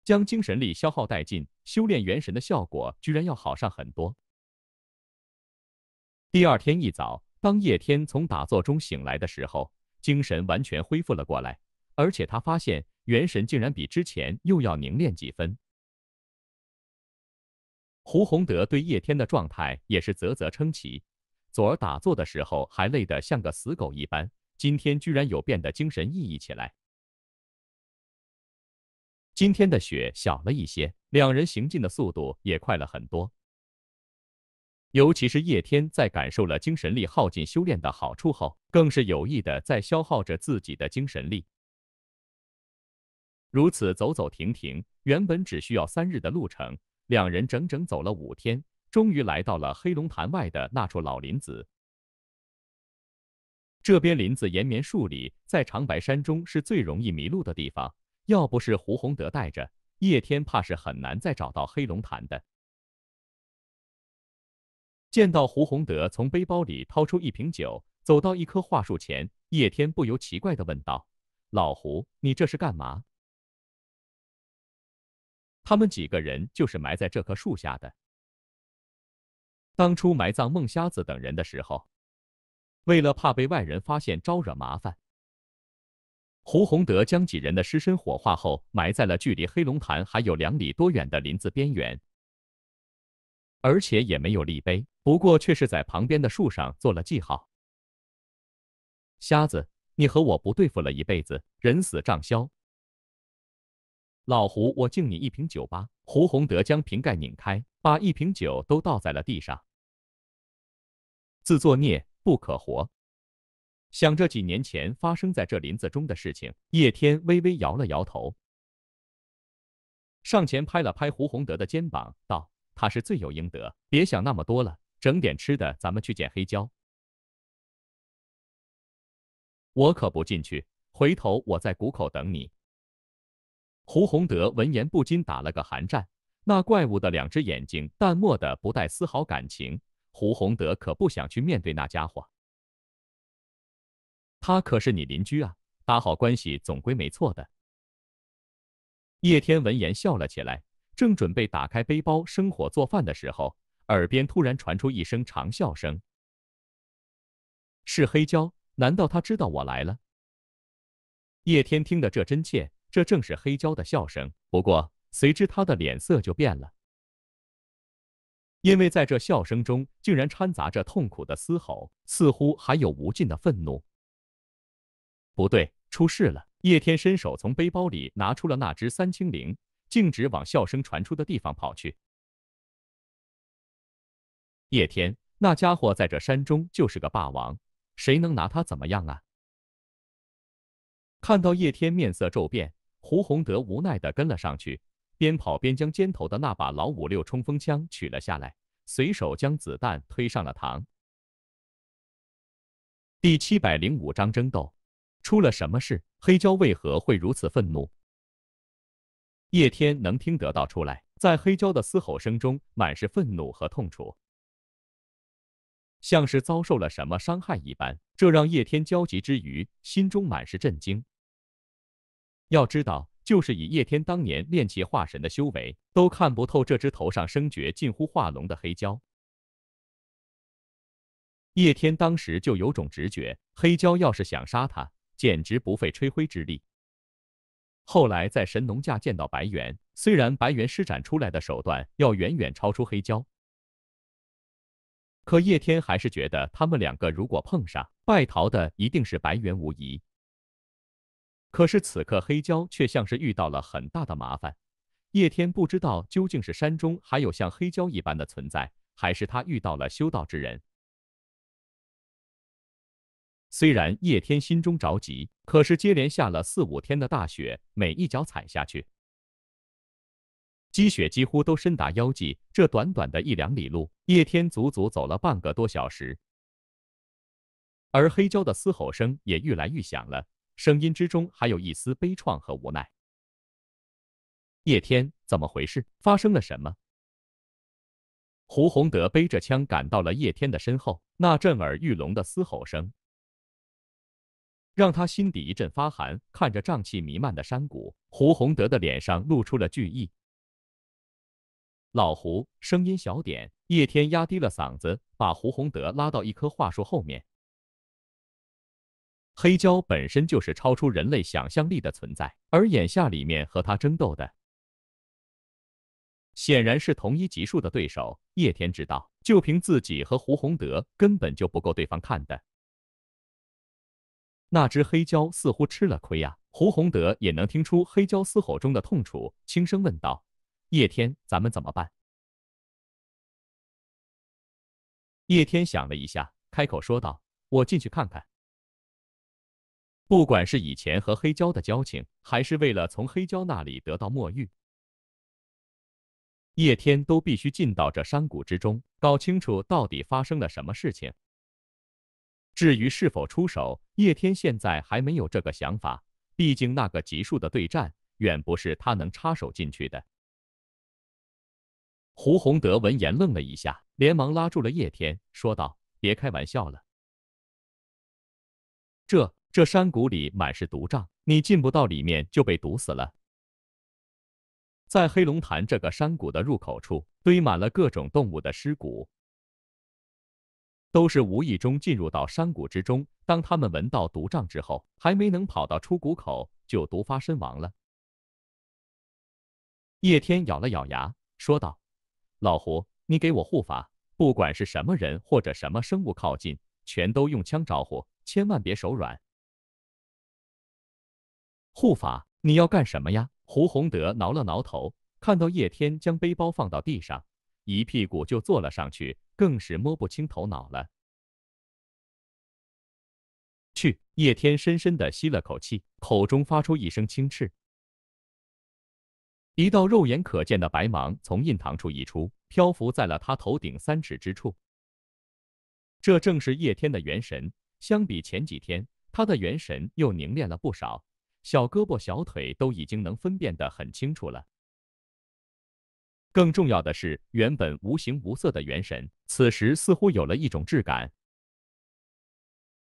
Speaker 1: 将精神力消耗殆尽。修炼元神的效果居然要好上很多。第二天一早，当叶天从打坐中醒来的时候，精神完全恢复了过来，而且他发现。元神竟然比之前又要凝练几分。胡洪德对叶天的状态也是啧啧称奇，昨儿打坐的时候还累得像个死狗一般，今天居然有变得精神奕奕起来。今天的雪小了一些，两人行进的速度也快了很多。尤其是叶天在感受了精神力耗尽修炼的好处后，更是有意的在消耗着自己的精神力。如此走走停停，原本只需要三日的路程，两人整整走了五天，终于来到了黑龙潭外的那处老林子。这边林子延绵数里，在长白山中是最容易迷路的地方。要不是胡洪德带着叶天，怕是很难再找到黑龙潭的。见到胡洪德从背包里掏出一瓶酒，走到一棵桦树前，叶天不由奇怪的问道：“老胡，你这是干嘛？”他们几个人就是埋在这棵树下的。当初埋葬孟瞎子等人的时候，为了怕被外人发现招惹麻烦，胡洪德将几人的尸身火化后，埋在了距离黑龙潭还有两里多远的林子边缘，而且也没有立碑，不过却是在旁边的树上做了记号。瞎子，你和我不对付了一辈子，人死账消。老胡，我敬你一瓶酒吧。胡洪德将瓶盖拧开，把一瓶酒都倒在了地上。自作孽不可活。想着几年前发生在这林子中的事情，叶天微微摇了摇头，上前拍了拍胡洪德的肩膀，道：“他是罪有应得，别想那么多了。整点吃的，咱们去捡黑椒。”我可不进去，回头我在谷口等你。”胡洪德闻言不禁打了个寒战，那怪物的两只眼睛淡漠的不带丝毫感情。胡洪德可不想去面对那家伙，他可是你邻居啊，打好关系总归没错的。叶天闻言笑了起来，正准备打开背包生火做饭的时候，耳边突然传出一声长笑声。是黑蛟，难道他知道我来了？叶天听得这真切。这正是黑蛟的笑声，不过随之他的脸色就变了，因为在这笑声中竟然掺杂着痛苦的嘶吼，似乎还有无尽的愤怒。不对，出事了！叶天伸手从背包里拿出了那只三清灵，径直往笑声传出的地方跑去。叶天，那家伙在这山中就是个霸王，谁能拿他怎么样啊？看到叶天面色骤变。胡洪德无奈地跟了上去，边跑边将肩头的那把老五六冲锋枪取了下来，随手将子弹推上了膛。第七百零五章争斗，出了什么事？黑胶为何会如此愤怒？叶天能听得到出来，在黑胶的嘶吼声中满是愤怒和痛楚，像是遭受了什么伤害一般，这让叶天焦急之余，心中满是震惊。要知道，就是以叶天当年炼气化神的修为，都看不透这只头上生绝近乎化龙的黑蛟。叶天当时就有种直觉，黑蛟要是想杀他，简直不费吹灰之力。后来在神农架见到白猿，虽然白猿施展出来的手段要远远超出黑蛟，可叶天还是觉得，他们两个如果碰上，败逃的一定是白猿无疑。可是此刻，黑蛟却像是遇到了很大的麻烦。叶天不知道究竟是山中还有像黑蛟一般的存在，还是他遇到了修道之人。虽然叶天心中着急，可是接连下了四五天的大雪，每一脚踩下去，积雪几乎都深达腰际。这短短的一两里路，叶天足足走了半个多小时。而黑蛟的嘶吼声也愈来愈响了。声音之中还有一丝悲怆和无奈。叶天，怎么回事？发生了什么？胡洪德背着枪赶到了叶天的身后，那震耳欲聋的嘶吼声让他心底一阵发寒。看着瘴气弥漫的山谷，胡洪德的脸上露出了惧意。老胡，声音小点。叶天压低了嗓子，把胡洪德拉到一棵桦树后面。黑胶本身就是超出人类想象力的存在，而眼下里面和他争斗的，显然是同一级数的对手。叶天知道，就凭自己和胡洪德，根本就不够对方看的。那只黑胶似乎吃了亏啊！胡洪德也能听出黑胶嘶吼中的痛楚，轻声问道：“叶天，咱们怎么办？”叶天想了一下，开口说道：“我进去看看。”不管是以前和黑蛟的交情，还是为了从黑蛟那里得到墨玉，叶天都必须进到这山谷之中，搞清楚到底发生了什么事情。至于是否出手，叶天现在还没有这个想法。毕竟那个级数的对战，远不是他能插手进去的。胡洪德闻言愣了一下，连忙拉住了叶天，说道：“别开玩笑了，这……”这山谷里满是毒瘴，你进不到里面就被毒死了。在黑龙潭这个山谷的入口处，堆满了各种动物的尸骨，都是无意中进入到山谷之中。当他们闻到毒瘴之后，还没能跑到出谷口，就毒发身亡了。叶天咬了咬牙，说道：“老胡，你给我护法，不管是什么人或者什么生物靠近，全都用枪招呼，千万别手软。”护法，你要干什么呀？胡洪德挠了挠头，看到叶天将背包放到地上，一屁股就坐了上去，更是摸不清头脑了。去！叶天深深的吸了口气，口中发出一声轻斥，一道肉眼可见的白芒从印堂处溢出，漂浮在了他头顶三尺之处。这正是叶天的元神，相比前几天，他的元神又凝练了不少。小胳膊、小腿都已经能分辨得很清楚了。更重要的是，原本无形无色的元神，此时似乎有了一种质感。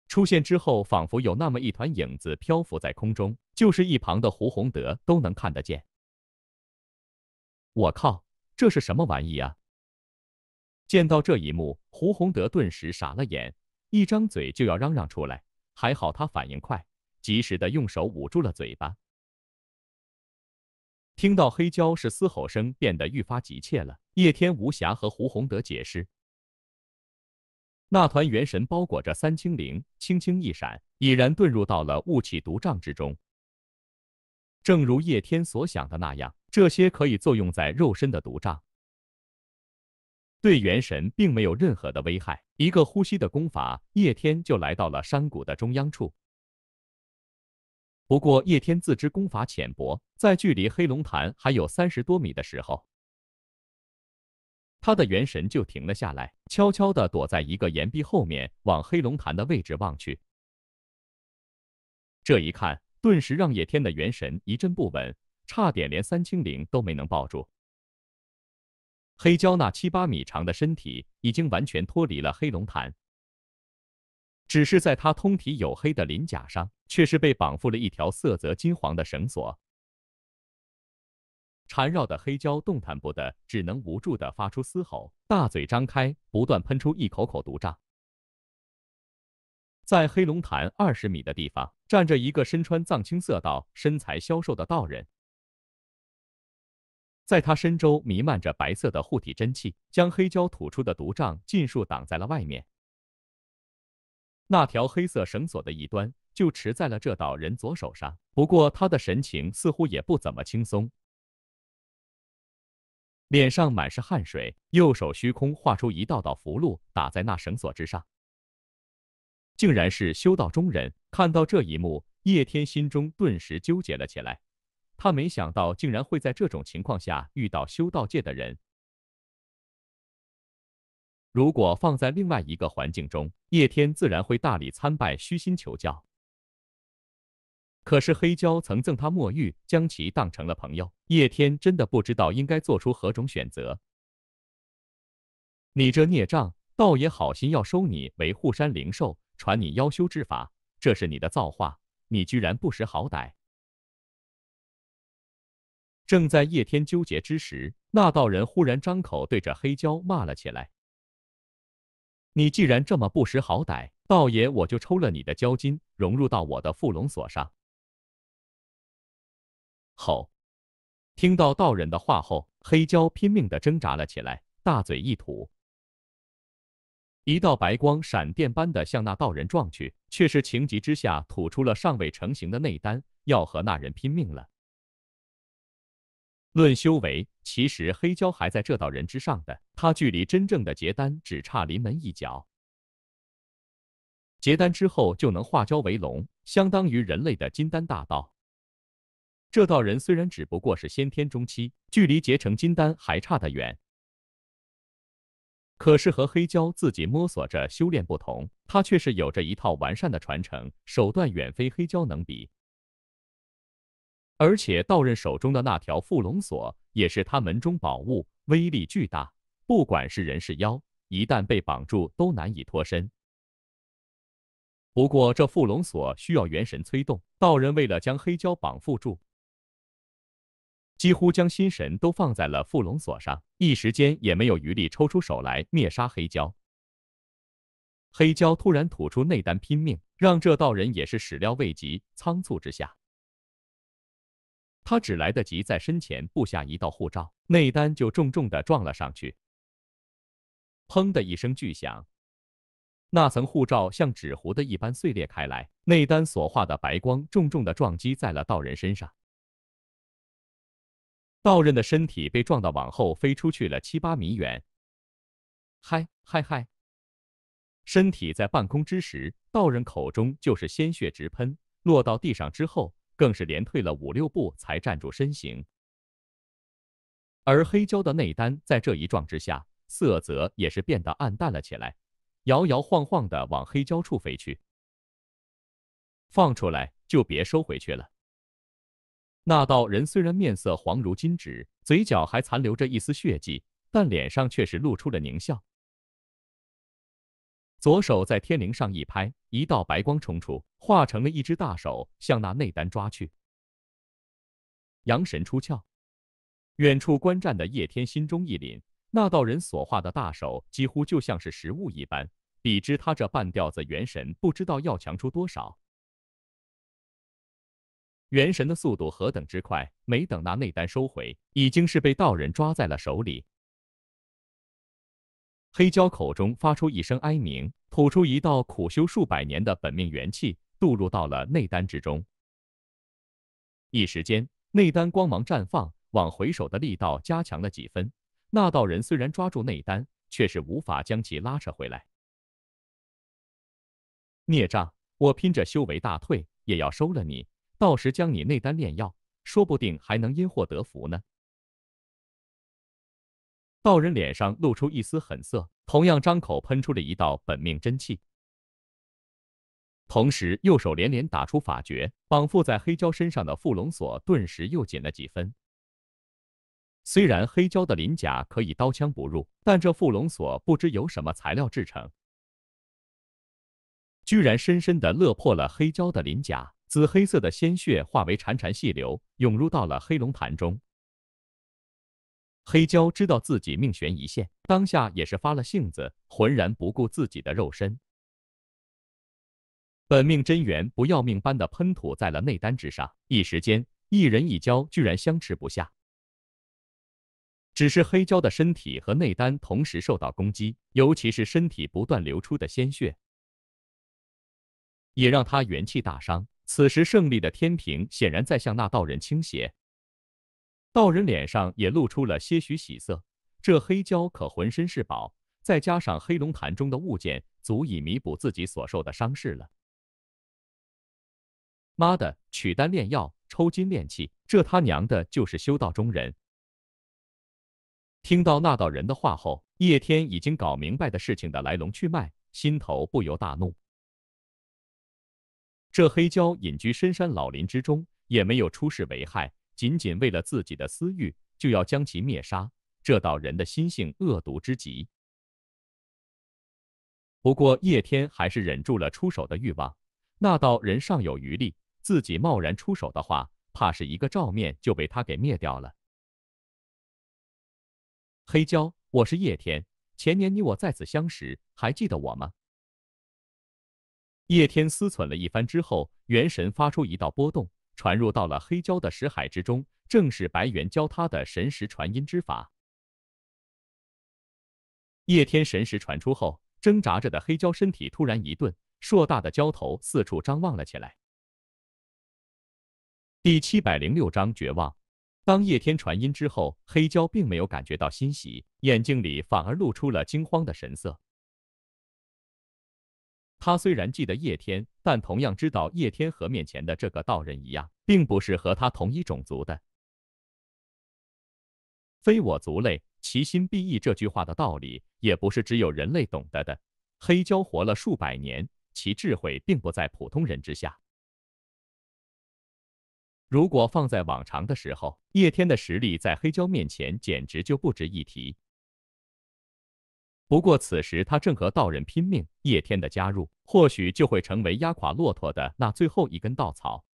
Speaker 1: 出现之后，仿佛有那么一团影子漂浮在空中，就是一旁的胡洪德都能看得见。我靠，这是什么玩意啊？见到这一幕，胡洪德顿时傻了眼，一张嘴就要嚷嚷出来，还好他反应快。及时的用手捂住了嘴巴。听到黑蛟是嘶吼声变得愈发急切了。叶天无暇和胡洪德解释，那团元神包裹着三清灵，轻轻一闪，已然遁入到了雾气毒瘴之中。正如叶天所想的那样，这些可以作用在肉身的毒瘴，对元神并没有任何的危害。一个呼吸的功法，叶天就来到了山谷的中央处。不过叶天自知功法浅薄，在距离黑龙潭还有三十多米的时候，他的元神就停了下来，悄悄地躲在一个岩壁后面，往黑龙潭的位置望去。这一看，顿时让叶天的元神一阵不稳，差点连三清灵都没能抱住。黑蛟那七八米长的身体已经完全脱离了黑龙潭。只是在它通体黝黑的鳞甲上，却是被绑缚了一条色泽金黄的绳索，缠绕的黑蛟动弹不得，只能无助的发出嘶吼，大嘴张开，不断喷出一口口毒瘴。在黑龙潭二十米的地方，站着一个身穿藏青色道，身材消瘦的道人，在他身周弥漫着白色的护体真气，将黑蛟吐出的毒瘴尽数挡在了外面。那条黑色绳索的一端就持在了这道人左手上，不过他的神情似乎也不怎么轻松，脸上满是汗水，右手虚空画出一道道符箓，打在那绳索之上，竟然是修道中人。看到这一幕，叶天心中顿时纠结了起来，他没想到竟然会在这种情况下遇到修道界的人。如果放在另外一个环境中，叶天自然会大礼参拜、虚心求教。可是黑蛟曾赠他墨玉，将其当成了朋友。叶天真的不知道应该做出何种选择。你这孽障，道爷好心要收你为护山灵兽，传你妖修之法，这是你的造化，你居然不识好歹！正在叶天纠结之时，那道人忽然张口对着黑蛟骂了起来。你既然这么不识好歹，道爷我就抽了你的胶筋，融入到我的缚龙锁上。吼！听到道人的话后，黑胶拼命的挣扎了起来，大嘴一吐，一道白光闪电般的向那道人撞去，却是情急之下吐出了尚未成型的内丹，要和那人拼命了。论修为，其实黑蛟还在这道人之上的。他距离真正的结丹只差临门一脚。结丹之后就能化蛟为龙，相当于人类的金丹大道。这道人虽然只不过是先天中期，距离结成金丹还差得远，可是和黑蛟自己摸索着修炼不同，他却是有着一套完善的传承，手段远非黑蛟能比。而且道人手中的那条缚龙索也是他门中宝物，威力巨大。不管是人是妖，一旦被绑住都难以脱身。不过这缚龙索需要元神催动，道人为了将黑蛟绑缚住，几乎将心神都放在了缚龙索上，一时间也没有余力抽出手来灭杀黑蛟。黑蛟突然吐出内丹拼命，让这道人也是始料未及，仓促之下。他只来得及在身前布下一道护罩，内丹就重重的撞了上去。砰的一声巨响，那层护罩像纸糊的一般碎裂开来，内丹所化的白光重重的撞击在了道人身上。道人的身体被撞得往后飞出去了七八米远。嗨嗨嗨！身体在半空之时，道人口中就是鲜血直喷，落到地上之后。更是连退了五六步才站住身形，而黑胶的内丹在这一撞之下，色泽也是变得暗淡了起来，摇摇晃晃的往黑胶处飞去。放出来就别收回去了。那道人虽然面色黄如金纸，嘴角还残留着一丝血迹，但脸上却是露出了狞笑。左手在天灵上一拍，一道白光冲出，化成了一只大手，向那内丹抓去。阳神出窍，远处观战的叶天心中一凛，那道人所化的大手几乎就像是实物一般，比之他这半吊子元神，不知道要强出多少。元神的速度何等之快，没等那内丹收回，已经是被道人抓在了手里。黑蛟口中发出一声哀鸣，吐出一道苦修数百年的本命元气，渡入到了内丹之中。一时间，内丹光芒绽放，往回手的力道加强了几分。那道人虽然抓住内丹，却是无法将其拉扯回来。孽障，我拼着修为大退，也要收了你。到时将你内丹炼药，说不定还能因祸得福呢。道人脸上露出一丝狠色，同样张口喷出了一道本命真气，同时右手连连打出法诀，绑缚在黑蛟身上的缚龙索顿时又紧了几分。虽然黑蛟的鳞甲可以刀枪不入，但这缚龙索不知由什么材料制成，居然深深的勒破了黑蛟的鳞甲，紫黑色的鲜血化为潺潺细流，涌入到了黑龙潭中。黑蛟知道自己命悬一线，当下也是发了性子，浑然不顾自己的肉身，本命真元不要命般的喷吐在了内丹之上。一时间，一人一蛟居然相持不下。只是黑蛟的身体和内丹同时受到攻击，尤其是身体不断流出的鲜血，也让他元气大伤。此时，胜利的天平显然在向那道人倾斜。道人脸上也露出了些许喜色，这黑蛟可浑身是宝，再加上黑龙潭中的物件，足以弥补自己所受的伤势了。妈的，取丹炼药，抽筋炼气，这他娘的就是修道中人！听到那道人的话后，叶天已经搞明白的事情的来龙去脉，心头不由大怒。这黑蛟隐居深山老林之中，也没有出世为害。仅仅为了自己的私欲，就要将其灭杀，这道人的心性恶毒之极。不过叶天还是忍住了出手的欲望，那道人尚有余力，自己贸然出手的话，怕是一个照面就被他给灭掉了。黑蛟，我是叶天，前年你我在此相识，还记得我吗？叶天思忖了一番之后，元神发出一道波动。传入到了黑胶的识海之中，正是白猿教他的神识传音之法。叶天神识传出后，挣扎着的黑胶身体突然一顿，硕大的胶头四处张望了起来。第七百零六章绝望。当叶天传音之后，黑胶并没有感觉到欣喜，眼睛里反而露出了惊慌的神色。他虽然记得叶天。但同样知道叶天和面前的这个道人一样，并不是和他同一种族的。非我族类，其心必异。这句话的道理，也不是只有人类懂得的。黑蛟活了数百年，其智慧并不在普通人之下。如果放在往常的时候，叶天的实力在黑蛟面前，简直就不值一提。不过此时他正和道人拼命，叶天的加入或许就会成为压垮骆驼的那最后一根稻草。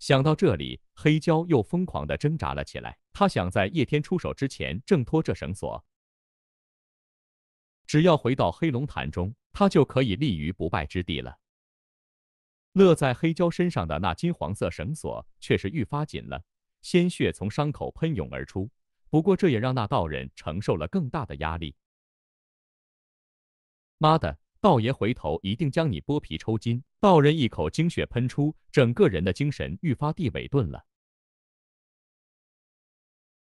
Speaker 1: 想到这里，黑蛟又疯狂的挣扎了起来。他想在叶天出手之前挣脱这绳索，只要回到黑龙潭中，他就可以立于不败之地了。勒在黑蛟身上的那金黄色绳索却是愈发紧了，鲜血从伤口喷涌而出。不过这也让那道人承受了更大的压力。妈的，道爷回头一定将你剥皮抽筋！道人一口精血喷出，整个人的精神愈发地萎顿了。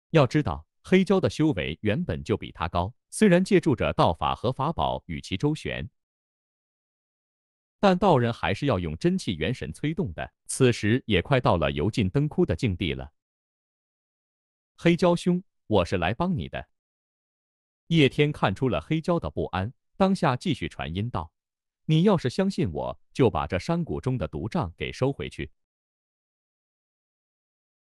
Speaker 1: 要知道，黑蛟的修为原本就比他高，虽然借助着道法和法宝与其周旋，但道人还是要用真气元神催动的。此时也快到了油尽灯枯的境地了。黑蛟兄。我是来帮你的。叶天看出了黑蛟的不安，当下继续传音道：“你要是相信我，就把这山谷中的毒瘴给收回去。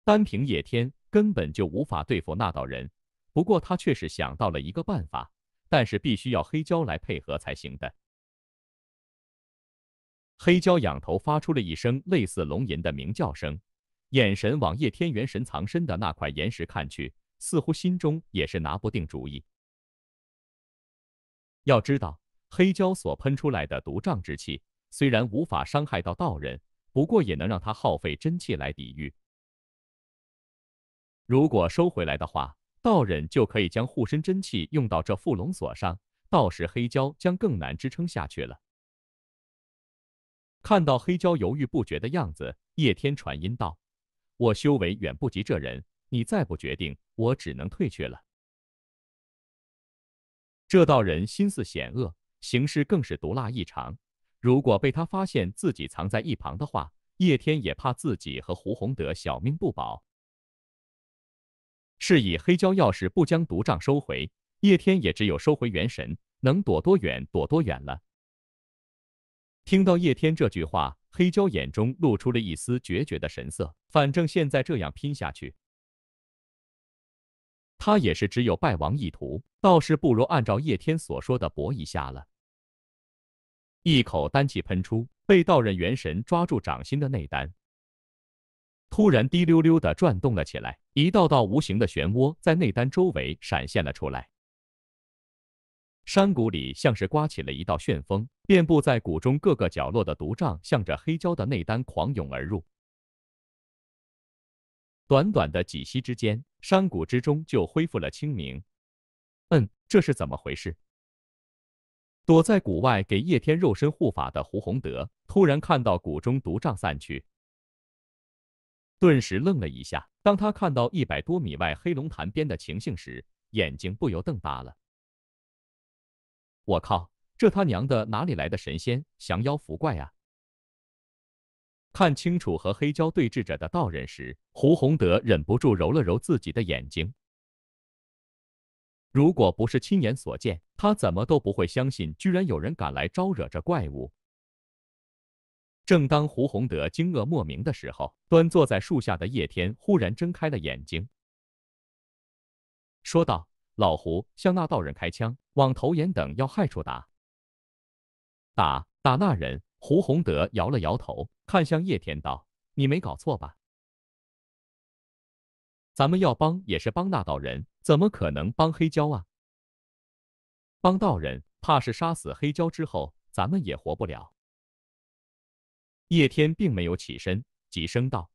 Speaker 1: 单凭叶天根本就无法对付那道人，不过他却是想到了一个办法，但是必须要黑蛟来配合才行的。”黑蛟仰头发出了一声类似龙吟的鸣叫声，眼神往叶天元神藏身的那块岩石看去。似乎心中也是拿不定主意。要知道，黑蛟所喷出来的毒瘴之气虽然无法伤害到道人，不过也能让他耗费真气来抵御。如果收回来的话，道人就可以将护身真气用到这缚龙锁上，到时黑蛟将更难支撑下去了。看到黑蛟犹豫不决的样子，叶天传音道：“我修为远不及这人。”你再不决定，我只能退去了。这道人心思险恶，行事更是毒辣异常。如果被他发现自己藏在一旁的话，叶天也怕自己和胡洪德小命不保。是以黑胶要是不将毒杖收回，叶天也只有收回元神，能躲多远躲多远了。听到叶天这句话，黑胶眼中露出了一丝决绝的神色。反正现在这样拼下去。他也是只有败亡意图，倒是不如按照叶天所说的搏一下了。一口丹气喷出，被道人元神抓住掌心的内丹，突然滴溜溜的转动了起来，一道道无形的漩涡在内丹周围闪现了出来。山谷里像是刮起了一道旋风，遍布在谷中各个角落的毒瘴向着黑蛟的内丹狂涌而入。短短的几息之间。山谷之中就恢复了清明。嗯，这是怎么回事？躲在谷外给叶天肉身护法的胡洪德突然看到谷中毒瘴散去，顿时愣了一下。当他看到一百多米外黑龙潭边的情形时，眼睛不由瞪大了。我靠，这他娘的哪里来的神仙降妖伏怪啊？看清楚和黑蛟对峙着的道人时，胡洪德忍不住揉了揉自己的眼睛。如果不是亲眼所见，他怎么都不会相信，居然有人敢来招惹这怪物。正当胡洪德惊愕莫名的时候，端坐在树下的叶天忽然睁开了眼睛，说道：“老胡，向那道人开枪，往头眼等要害处打。打打那人。”胡洪德摇了摇头，看向叶天道：“你没搞错吧？咱们要帮也是帮那道人，怎么可能帮黑蛟啊？帮道人，怕是杀死黑蛟之后，咱们也活不了。”叶天并没有起身，急声道：“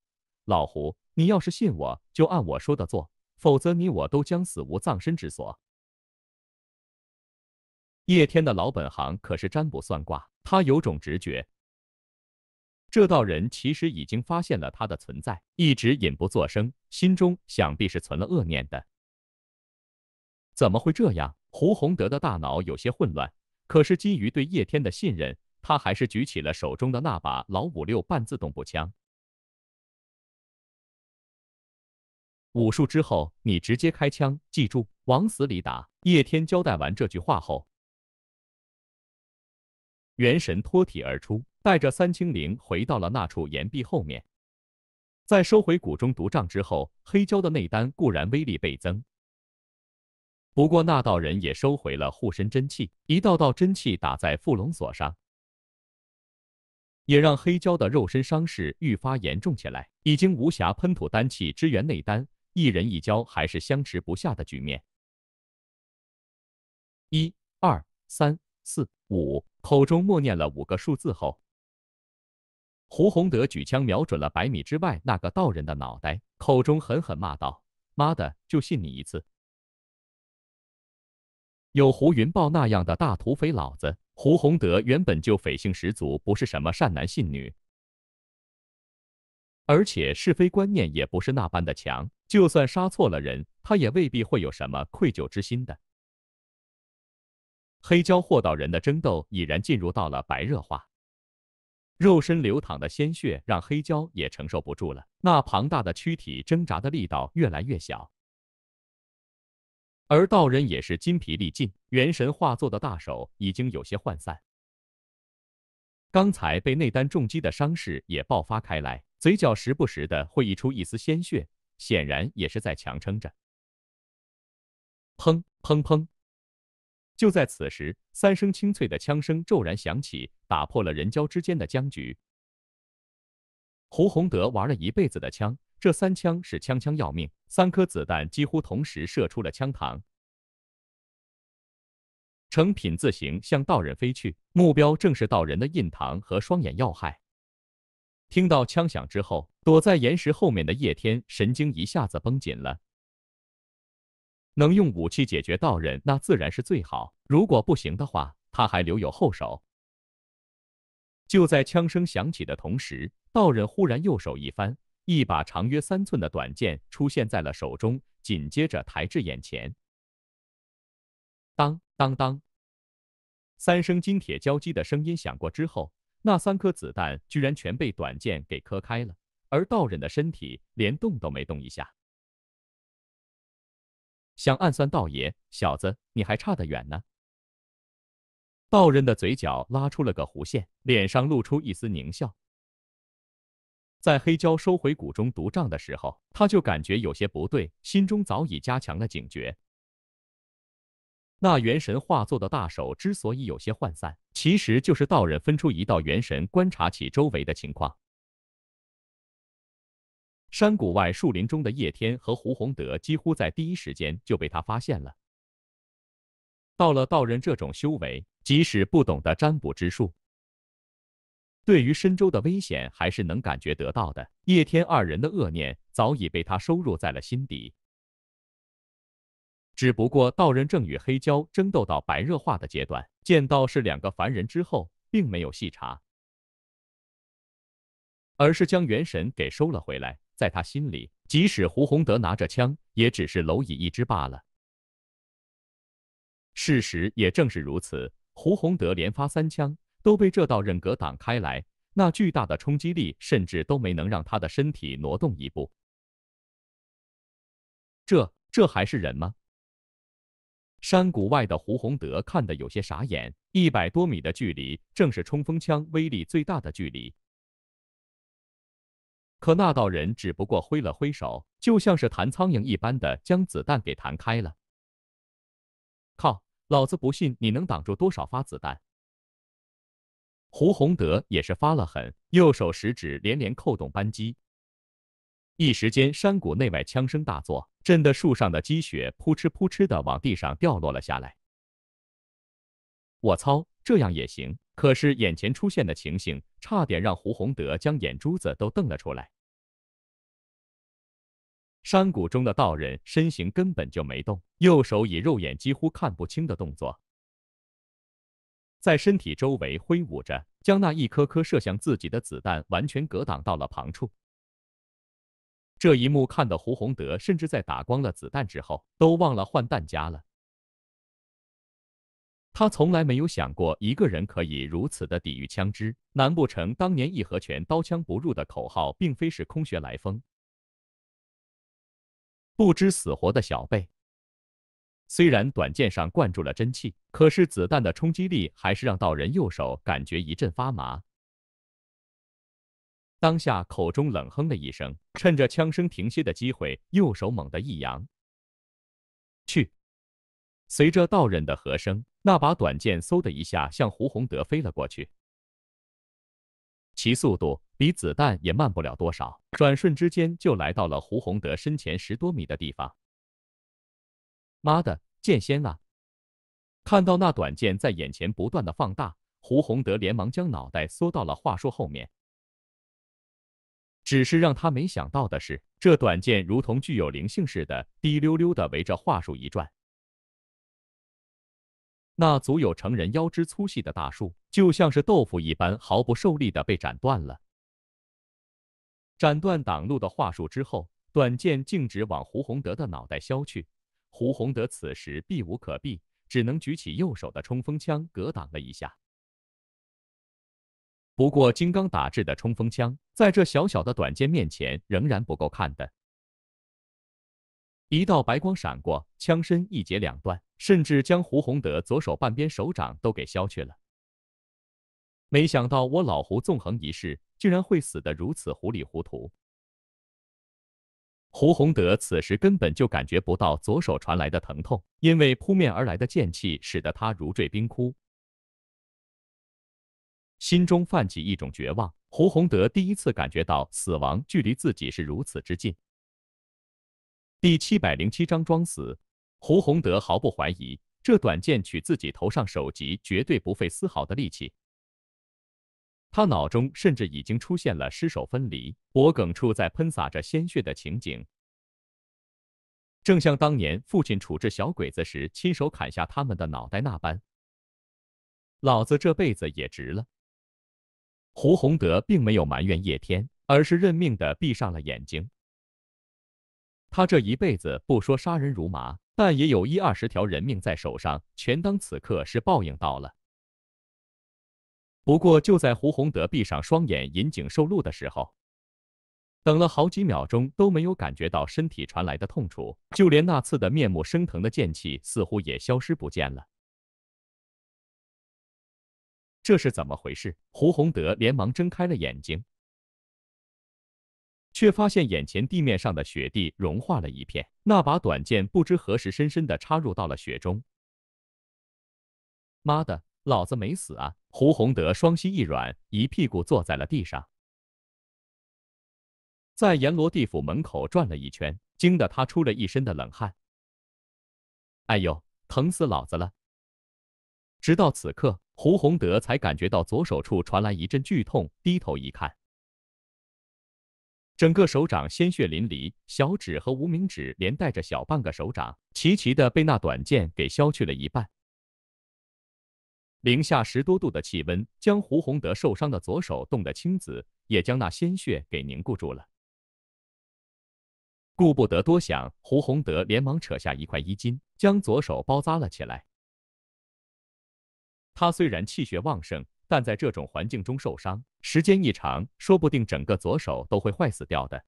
Speaker 1: 老胡，你要是信我，就按我说的做，否则你我都将死无葬身之所。”叶天的老本行可是占卜算卦。他有种直觉，这道人其实已经发现了他的存在，一直隐不作声，心中想必是存了恶念的。怎么会这样？胡洪德的大脑有些混乱，可是基于对叶天的信任，他还是举起了手中的那把老五六半自动步枪。五数之后，你直接开枪，记住，往死里打！叶天交代完这句话后。元神脱体而出，带着三清灵回到了那处岩壁后面。在收回谷中毒瘴之后，黑蛟的内丹固然威力倍增，不过那道人也收回了护身真气，一道道真气打在缚龙锁上，也让黑蛟的肉身伤势愈发严重起来，已经无暇喷吐丹气支援内丹。一人一蛟还是相持不下的局面。一、二、三、四、五。口中默念了五个数字后，胡洪德举枪瞄准了百米之外那个道人的脑袋，口中狠狠骂道：“妈的，就信你一次！有胡云豹那样的大土匪，老子胡洪德原本就匪性十足，不是什么善男信女，而且是非观念也不是那般的强，就算杀错了人，他也未必会有什么愧疚之心的。”黑蛟和道人的争斗已然进入到了白热化，肉身流淌的鲜血让黑蛟也承受不住了，那庞大的躯体挣扎的力道越来越小，而道人也是筋疲力尽，元神化作的大手已经有些涣散，刚才被内丹重击的伤势也爆发开来，嘴角时不时的会溢出一丝鲜血，显然也是在强撑着。砰砰砰！就在此时，三声清脆的枪声骤然响起，打破了人交之间的僵局。胡洪德玩了一辈子的枪，这三枪是枪枪要命，三颗子弹几乎同时射出了枪膛，呈品字形向道人飞去，目标正是道人的印堂和双眼要害。听到枪响之后，躲在岩石后面的叶天神经一下子绷紧了。能用武器解决道人，那自然是最好。如果不行的话，他还留有后手。就在枪声响起的同时，道人忽然右手一翻，一把长约三寸的短剑出现在了手中，紧接着抬至眼前。当当当！三声金铁交击的声音响过之后，那三颗子弹居然全被短剑给磕开了，而道人的身体连动都没动一下。想暗算道爷，小子，你还差得远呢！道人的嘴角拉出了个弧线，脸上露出一丝狞笑。在黑蛟收回谷中毒杖的时候，他就感觉有些不对，心中早已加强了警觉。那元神化作的大手之所以有些涣散，其实就是道人分出一道元神观察起周围的情况。山谷外树林中的叶天和胡洪德几乎在第一时间就被他发现了。到了道人这种修为，即使不懂得占卜之术，对于深州的危险还是能感觉得到的。叶天二人的恶念早已被他收入在了心底。只不过道人正与黑蛟争斗到白热化的阶段，见到是两个凡人之后，并没有细查，而是将元神给收了回来。在他心里，即使胡洪德拿着枪，也只是蝼蚁一只罢了。事实也正是如此，胡洪德连发三枪，都被这道刃格挡开来，那巨大的冲击力甚至都没能让他的身体挪动一步。这这还是人吗？山谷外的胡洪德看得有些傻眼，一百多米的距离，正是冲锋枪威力最大的距离。可那道人只不过挥了挥手，就像是弹苍蝇一般的将子弹给弹开了。靠，老子不信你能挡住多少发子弹！胡洪德也是发了狠，右手食指连连扣动扳机，一时间山谷内外枪声大作，震得树上的积雪扑哧扑哧的往地上掉落了下来。我操，这样也行？可是眼前出现的情形差点让胡洪德将眼珠子都瞪了出来。山谷中的道人身形根本就没动，右手以肉眼几乎看不清的动作，在身体周围挥舞着，将那一颗颗射向自己的子弹完全格挡到了旁处。这一幕看得胡洪德甚至在打光了子弹之后都忘了换弹夹了。他从来没有想过一个人可以如此的抵御枪支，难不成当年义和拳“刀枪不入”的口号并非是空穴来风？不知死活的小贝。虽然短剑上灌注了真气，可是子弹的冲击力还是让道人右手感觉一阵发麻。当下口中冷哼了一声，趁着枪声停歇的机会，右手猛地一扬。去！随着道人的喝声，那把短剑嗖的一下向胡洪德飞了过去。其速度比子弹也慢不了多少，转瞬之间就来到了胡洪德身前十多米的地方。妈的，剑仙啊！看到那短剑在眼前不断的放大，胡洪德连忙将脑袋缩到了话术后面。只是让他没想到的是，这短剑如同具有灵性似的，滴溜溜的围着话术一转，那足有成人腰肢粗细的大树。就像是豆腐一般毫不受力的被斩断了。斩断挡路的桦树之后，短剑径直往胡洪德的脑袋削去。胡洪德此时避无可避，只能举起右手的冲锋枪格挡了一下。不过，金刚打制的冲锋枪在这小小的短剑面前仍然不够看的。一道白光闪过，枪身一截两断，甚至将胡洪德左手半边手掌都给削去了。没想到我老胡纵横一世，竟然会死得如此糊里糊涂。胡洪德此时根本就感觉不到左手传来的疼痛，因为扑面而来的剑气使得他如坠冰窟，心中泛起一种绝望。胡洪德第一次感觉到死亡距离自己是如此之近。第七百零七章装死。胡洪德毫不怀疑，这短剑取自己头上首级，绝对不费丝毫的力气。他脑中甚至已经出现了尸首分离、脖梗处在喷洒着鲜血的情景，正像当年父亲处置小鬼子时亲手砍下他们的脑袋那般。老子这辈子也值了。胡洪德并没有埋怨叶天，而是认命的闭上了眼睛。他这一辈子不说杀人如麻，但也有一二十条人命在手上，全当此刻是报应到了。不过，就在胡洪德闭上双眼引颈受戮的时候，等了好几秒钟都没有感觉到身体传来的痛楚，就连那次的面目生疼的剑气似乎也消失不见了。这是怎么回事？胡洪德连忙睁开了眼睛，却发现眼前地面上的雪地融化了一片，那把短剑不知何时深深地插入到了雪中。妈的，老子没死啊！胡洪德双膝一软，一屁股坐在了地上，在阎罗地府门口转了一圈，惊得他出了一身的冷汗。哎呦，疼死老子了！直到此刻，胡洪德才感觉到左手处传来一阵剧痛，低头一看，整个手掌鲜血淋漓，小指和无名指连带着小半个手掌，齐齐的被那短剑给削去了一半。零下十多度的气温，将胡洪德受伤的左手冻得青紫，也将那鲜血给凝固住了。顾不得多想，胡洪德连忙扯下一块衣襟，将左手包扎了起来。他虽然气血旺盛，但在这种环境中受伤，时间一长，说不定整个左手都会坏死掉的。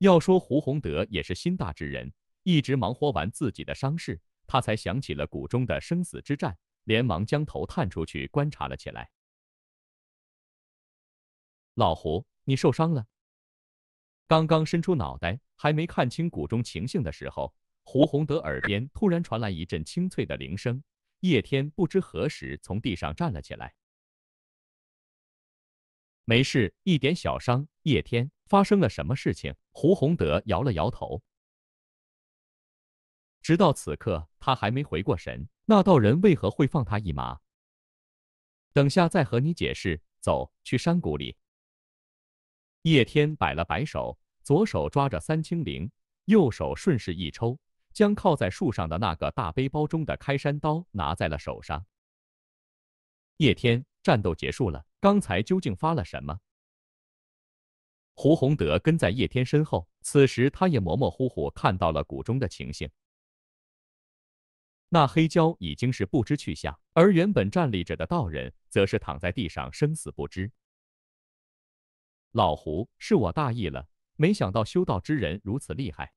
Speaker 1: 要说胡洪德也是心大之人，一直忙活完自己的伤势。他才想起了谷中的生死之战，连忙将头探出去观察了起来。老胡，你受伤了？刚刚伸出脑袋，还没看清谷中情形的时候，胡洪德耳边突然传来一阵清脆的铃声。叶天不知何时从地上站了起来。没事，一点小伤。叶天，发生了什么事情？胡洪德摇了摇头。直到此刻，他还没回过神。那道人为何会放他一马？等下再和你解释。走去山谷里。叶天摆了摆手，左手抓着三清铃，右手顺势一抽，将靠在树上的那个大背包中的开山刀拿在了手上。叶天，战斗结束了，刚才究竟发了什么？胡洪德跟在叶天身后，此时他也模模糊糊看到了谷中的情形。那黑蛟已经是不知去向，而原本站立着的道人则是躺在地上，生死不知。老胡，是我大意了，没想到修道之人如此厉害。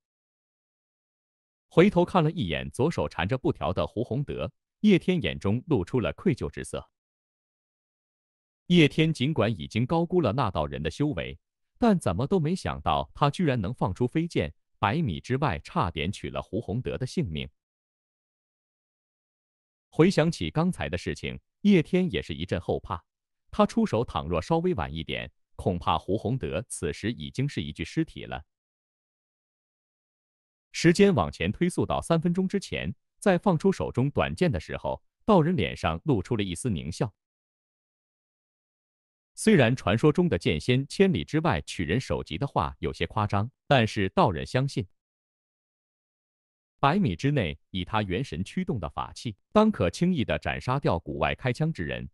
Speaker 1: 回头看了一眼左手缠着布条的胡洪德，叶天眼中露出了愧疚之色。叶天尽管已经高估了那道人的修为，但怎么都没想到他居然能放出飞剑，百米之外差点取了胡洪德的性命。回想起刚才的事情，叶天也是一阵后怕。他出手倘若稍微晚一点，恐怕胡洪德此时已经是一具尸体了。时间往前推溯到三分钟之前，在放出手中短剑的时候，道人脸上露出了一丝狞笑。虽然传说中的剑仙千里之外取人首级的话有些夸张，但是道人相信。百米之内，以他元神驱动的法器，当可轻易的斩杀掉谷外开枪之人。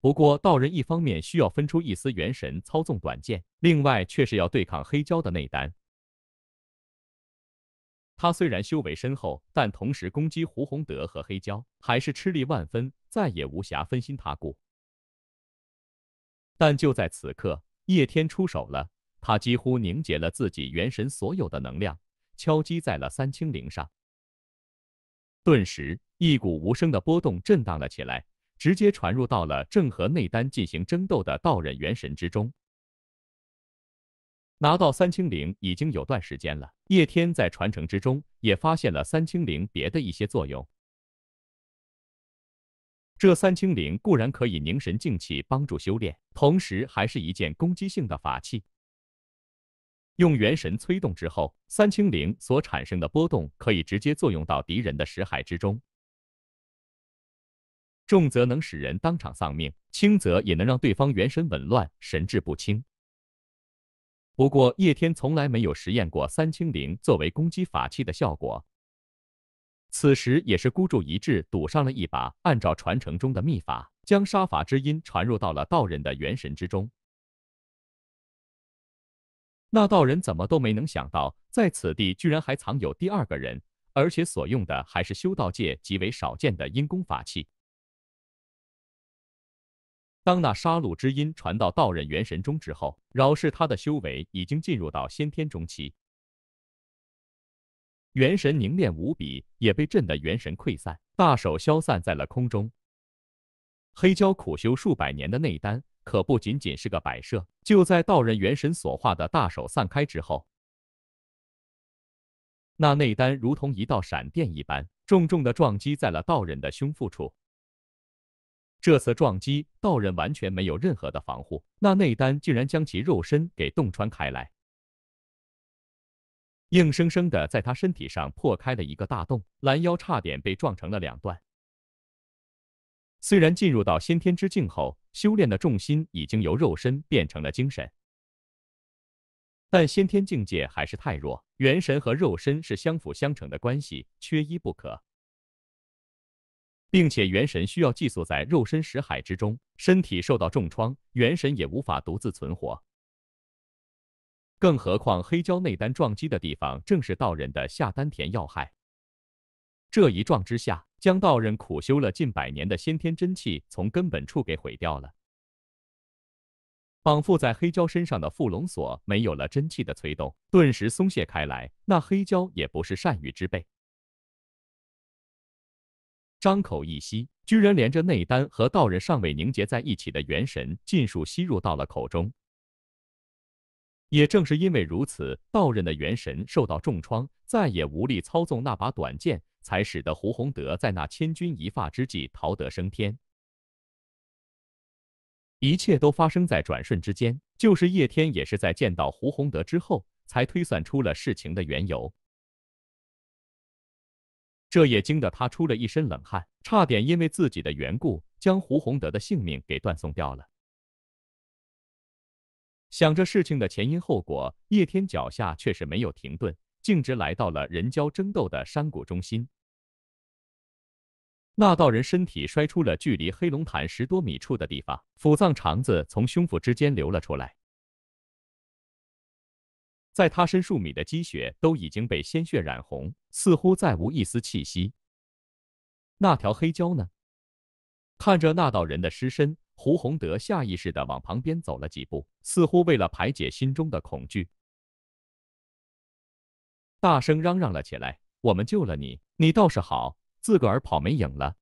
Speaker 1: 不过，道人一方面需要分出一丝元神操纵短剑，另外却是要对抗黑蛟的内丹。他虽然修为深厚，但同时攻击胡洪德和黑蛟，还是吃力万分，再也无暇分心他顾。但就在此刻，叶天出手了，他几乎凝结了自己元神所有的能量。敲击在了三清铃上，顿时一股无声的波动震荡了起来，直接传入到了正和内丹进行争斗的道人元神之中。拿到三清铃已经有段时间了，叶天在传承之中也发现了三清铃别的一些作用。这三清铃固然可以凝神静气，帮助修炼，同时还是一件攻击性的法器。用元神催动之后，三清灵所产生的波动可以直接作用到敌人的识海之中，重则能使人当场丧命，轻则也能让对方元神紊乱、神志不清。不过叶天从来没有实验过三清灵作为攻击法器的效果，此时也是孤注一掷，赌上了一把，按照传承中的秘法，将杀伐之音传入到了道人的元神之中。那道人怎么都没能想到，在此地居然还藏有第二个人，而且所用的还是修道界极为少见的阴功法器。当那杀戮之音传到道人元神中之后，饶是他的修为已经进入到先天中期，元神凝练无比，也被震得元神溃散，大手消散在了空中。黑蛟苦修数百年的内丹。可不仅仅是个摆设。就在道人元神所化的大手散开之后，那内丹如同一道闪电一般，重重的撞击在了道人的胸腹处。这次撞击，道人完全没有任何的防护，那内丹竟然将其肉身给洞穿开来，硬生生的在他身体上破开了一个大洞，拦腰差点被撞成了两段。虽然进入到先天之境后，修炼的重心已经由肉身变成了精神，但先天境界还是太弱。元神和肉身是相辅相成的关系，缺一不可，并且元神需要寄宿在肉身识海之中，身体受到重创，元神也无法独自存活。更何况黑胶内丹撞击的地方正是道人的下丹田要害，这一撞之下。将道人苦修了近百年的先天真气从根本处给毁掉了。绑缚在黑蛟身上的缚龙锁没有了真气的催动，顿时松懈开来。那黑蛟也不是善欲之辈，张口一吸，居然连着内丹和道人尚未凝结在一起的元神尽数吸入到了口中。也正是因为如此，道人的元神受到重创，再也无力操纵那把短剑。才使得胡洪德在那千钧一发之际逃得升天。一切都发生在转瞬之间，就是叶天也是在见到胡洪德之后，才推算出了事情的缘由。这也惊得他出了一身冷汗，差点因为自己的缘故将胡洪德的性命给断送掉了。想着事情的前因后果，叶天脚下却是没有停顿。径直来到了人交争斗的山谷中心。那道人身体摔出了距离黑龙潭十多米处的地方，腹脏肠子从胸腹之间流了出来，在他身数米的积雪都已经被鲜血染红，似乎再无一丝气息。那条黑蛟呢？看着那道人的尸身，胡洪德下意识的往旁边走了几步，似乎为了排解心中的恐惧。大声嚷嚷了起来：“我们救了你，你倒是好，自个儿跑没影了。”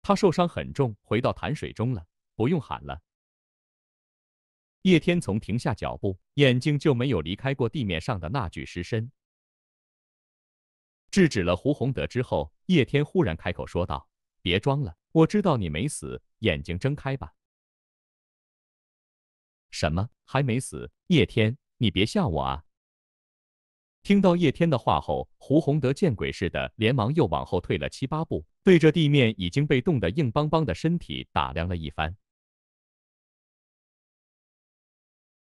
Speaker 1: 他受伤很重，回到潭水中了，不用喊了。叶天从停下脚步，眼睛就没有离开过地面上的那具尸身。制止了胡洪德之后，叶天忽然开口说道：“别装了，我知道你没死，眼睛睁开吧。”“什么？还没死？叶天，你别吓我啊！”听到叶天的话后，胡洪德见鬼似的，连忙又往后退了七八步，对着地面已经被冻得硬邦邦的身体打量了一番，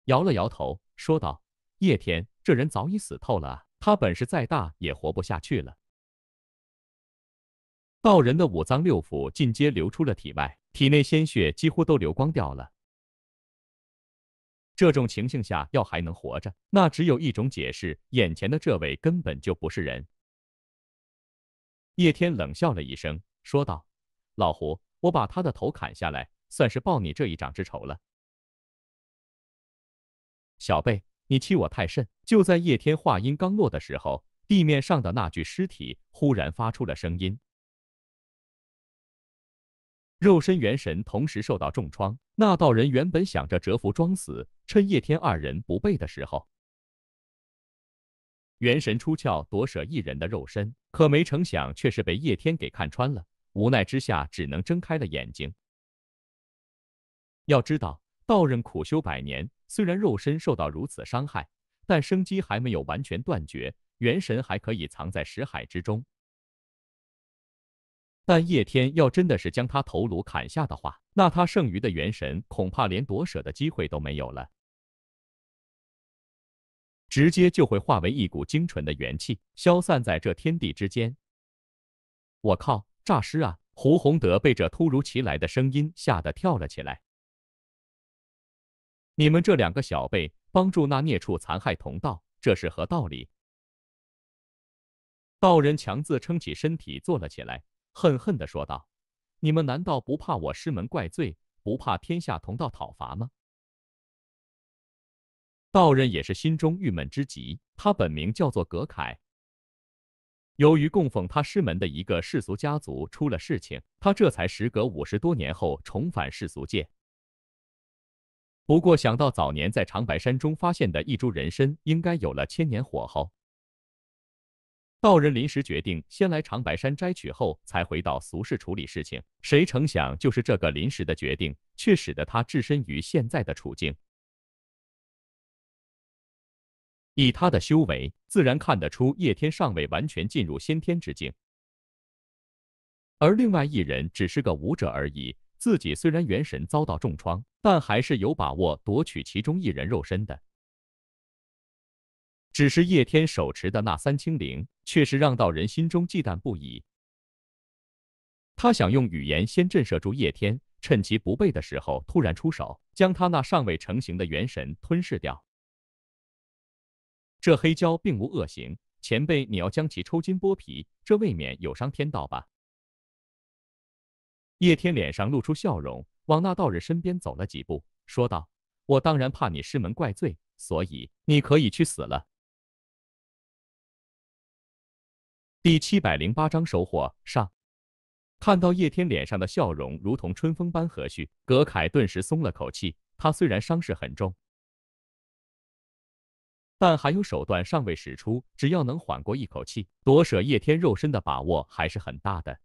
Speaker 1: 摇了摇头，说道：“叶天这人早已死透了他本事再大也活不下去了。道人的五脏六腑尽皆流出了体外，体内鲜血几乎都流光掉了。”这种情形下要还能活着，那只有一种解释：眼前的这位根本就不是人。叶天冷笑了一声，说道：“老胡，我把他的头砍下来，算是报你这一掌之仇了。”小贝，你欺我太甚！就在叶天话音刚落的时候，地面上的那具尸体忽然发出了声音。肉身元神同时受到重创，那道人原本想着蛰伏装死，趁叶天二人不备的时候，元神出窍夺舍一人的肉身，可没成想却是被叶天给看穿了。无奈之下，只能睁开了眼睛。要知道，道人苦修百年，虽然肉身受到如此伤害，但生机还没有完全断绝，元神还可以藏在识海之中。但叶天要真的是将他头颅砍下的话，那他剩余的元神恐怕连夺舍的机会都没有了，直接就会化为一股精纯的元气，消散在这天地之间。我靠！诈尸啊！胡洪德被这突如其来的声音吓得跳了起来。你们这两个小辈，帮助那孽畜残害同道，这是何道理？道人强自撑起身体坐了起来。恨恨的说道：“你们难道不怕我师门怪罪，不怕天下同道讨伐吗？”道人也是心中郁闷之极。他本名叫做葛凯，由于供奉他师门的一个世俗家族出了事情，他这才时隔五十多年后重返世俗界。不过想到早年在长白山中发现的一株人参，应该有了千年火候。道人临时决定先来长白山摘取，后才回到俗世处理事情。谁成想，就是这个临时的决定，却使得他置身于现在的处境。以他的修为，自然看得出叶天尚未完全进入先天之境，而另外一人只是个武者而已。自己虽然元神遭到重创，但还是有把握夺取其中一人肉身的。只是叶天手持的那三清灵却是让道人心中忌惮不已。他想用语言先震慑住叶天，趁其不备的时候突然出手，将他那尚未成型的元神吞噬掉。这黑蛟并无恶行，前辈你要将其抽筋剥皮，这未免有伤天道吧？叶天脸上露出笑容，往那道人身边走了几步，说道：“我当然怕你师门怪罪，所以你可以去死了。”第七百零八章收获上。看到叶天脸上的笑容如同春风般和煦，葛凯顿时松了口气。他虽然伤势很重，但还有手段尚未使出，只要能缓过一口气，夺舍叶天肉身的把握还是很大的。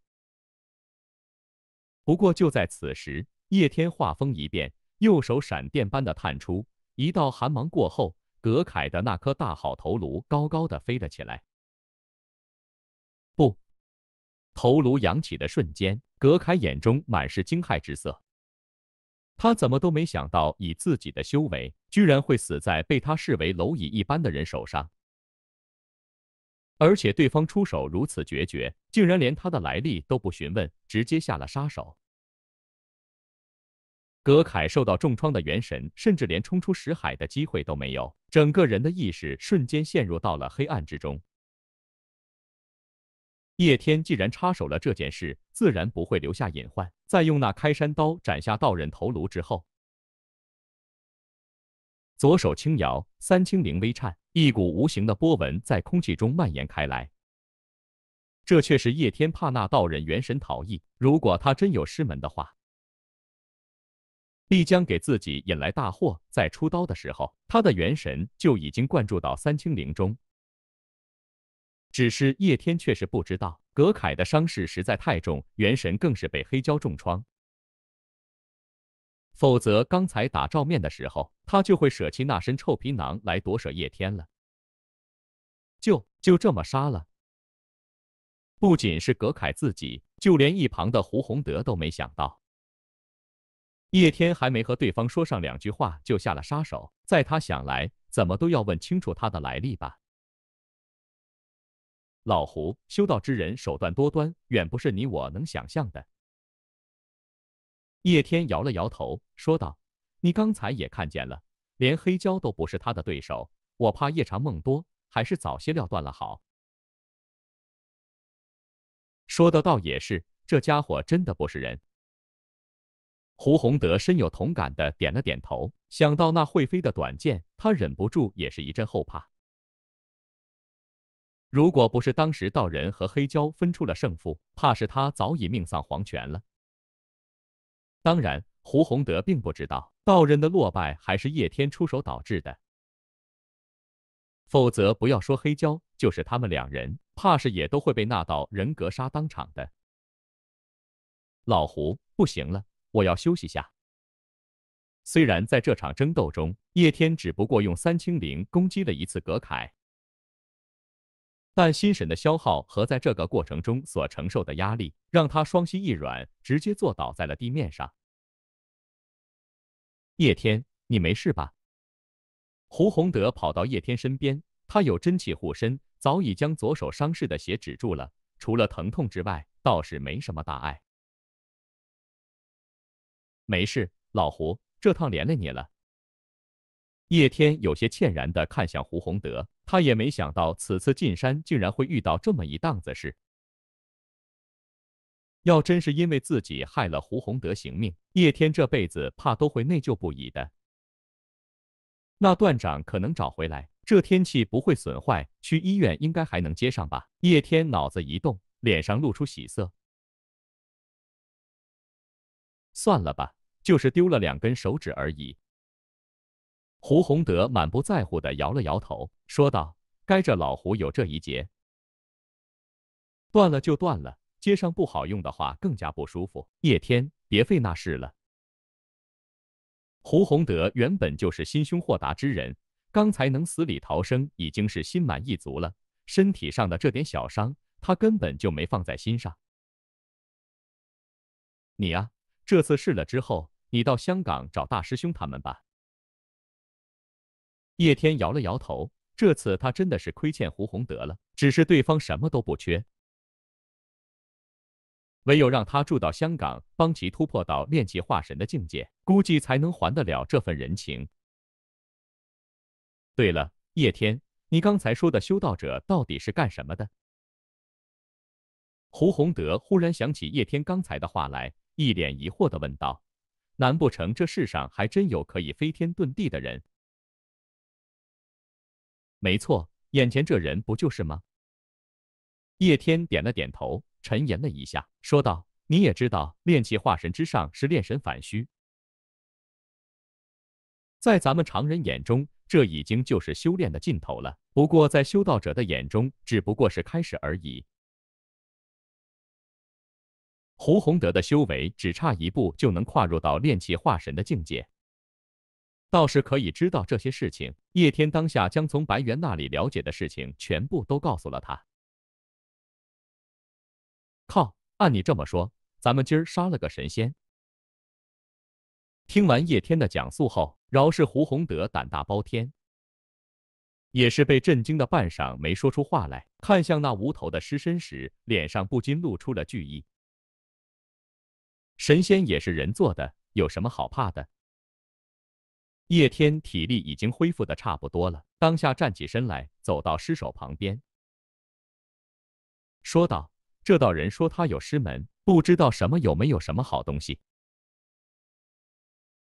Speaker 1: 不过就在此时，叶天话锋一变，右手闪电般的探出，一道寒芒过后，葛凯的那颗大好头颅高高的飞了起来。头颅扬起的瞬间，葛凯眼中满是惊骇之色。他怎么都没想到，以自己的修为，居然会死在被他视为蝼蚁一般的人手上。而且对方出手如此决绝，竟然连他的来历都不询问，直接下了杀手。葛凯受到重创的元神，甚至连冲出识海的机会都没有，整个人的意识瞬间陷入到了黑暗之中。叶天既然插手了这件事，自然不会留下隐患。在用那开山刀斩下道人头颅之后，左手轻摇，三清灵微颤，一股无形的波纹在空气中蔓延开来。这却是叶天怕那道人元神逃逸，如果他真有师门的话，必将给自己引来大祸。在出刀的时候，他的元神就已经灌注到三清灵中。只是叶天却是不知道，葛凯的伤势实在太重，元神更是被黑胶重创。否则刚才打照面的时候，他就会舍弃那身臭皮囊来夺舍叶天了。就就这么杀了？不仅是葛凯自己，就连一旁的胡洪德都没想到，叶天还没和对方说上两句话就下了杀手。在他想来，怎么都要问清楚他的来历吧。老胡，修道之人手段多端，远不是你我能想象的。叶天摇了摇头，说道：“你刚才也看见了，连黑蛟都不是他的对手。我怕夜长梦多，还是早些料断了好。”说的倒也是，这家伙真的不是人。胡洪德深有同感的点了点头，想到那会飞的短剑，他忍不住也是一阵后怕。如果不是当时道人和黑蛟分出了胜负，怕是他早已命丧黄泉了。当然，胡洪德并不知道道人的落败还是叶天出手导致的，否则不要说黑蛟，就是他们两人，怕是也都会被那道人格杀当场的。老胡，不行了，我要休息下。虽然在这场争斗中，叶天只不过用三清灵攻击了一次葛凯。但心神的消耗和在这个过程中所承受的压力，让他双膝一软，直接坐倒在了地面上。叶天，你没事吧？胡洪德跑到叶天身边，他有真气护身，早已将左手伤势的血止住了，除了疼痛之外，倒是没什么大碍。没事，老胡，这趟连累你了。叶天有些歉然地看向胡洪德。他也没想到此次进山竟然会遇到这么一档子事。要真是因为自己害了胡洪德行命，叶天这辈子怕都会内疚不已的。那断掌可能找回来，这天气不会损坏，去医院应该还能接上吧？叶天脑子一动，脸上露出喜色。算了吧，就是丢了两根手指而已。胡洪德满不在乎地摇了摇头，说道：“该着老胡有这一劫，断了就断了，接上不好用的话更加不舒服。叶天，别费那事了。”胡洪德原本就是心胸豁达之人，刚才能死里逃生已经是心满意足了，身体上的这点小伤他根本就没放在心上。你呀，这次试了之后，你到香港找大师兄他们吧。叶天摇了摇头，这次他真的是亏欠胡洪德了。只是对方什么都不缺，唯有让他住到香港，帮其突破到炼气化神的境界，估计才能还得了这份人情。对了，叶天，你刚才说的修道者到底是干什么的？胡洪德忽然想起叶天刚才的话来，一脸疑惑的问道：“难不成这世上还真有可以飞天遁地的人？”没错，眼前这人不就是吗？叶天点了点头，沉吟了一下，说道：“你也知道，炼气化神之上是炼神返虚，在咱们常人眼中，这已经就是修炼的尽头了。不过，在修道者的眼中，只不过是开始而已。”胡洪德的修为只差一步就能跨入到炼气化神的境界。倒是可以知道这些事情。叶天当下将从白猿那里了解的事情全部都告诉了他。靠！按你这么说，咱们今儿杀了个神仙！听完叶天的讲述后，饶是胡洪德胆大包天，也是被震惊的半晌没说出话来。看向那无头的尸身时，脸上不禁露出了惧意。神仙也是人做的，有什么好怕的？叶天体力已经恢复的差不多了，当下站起身来，走到尸首旁边，说道：“这道人说他有师门，不知道什么有没有什么好东西。”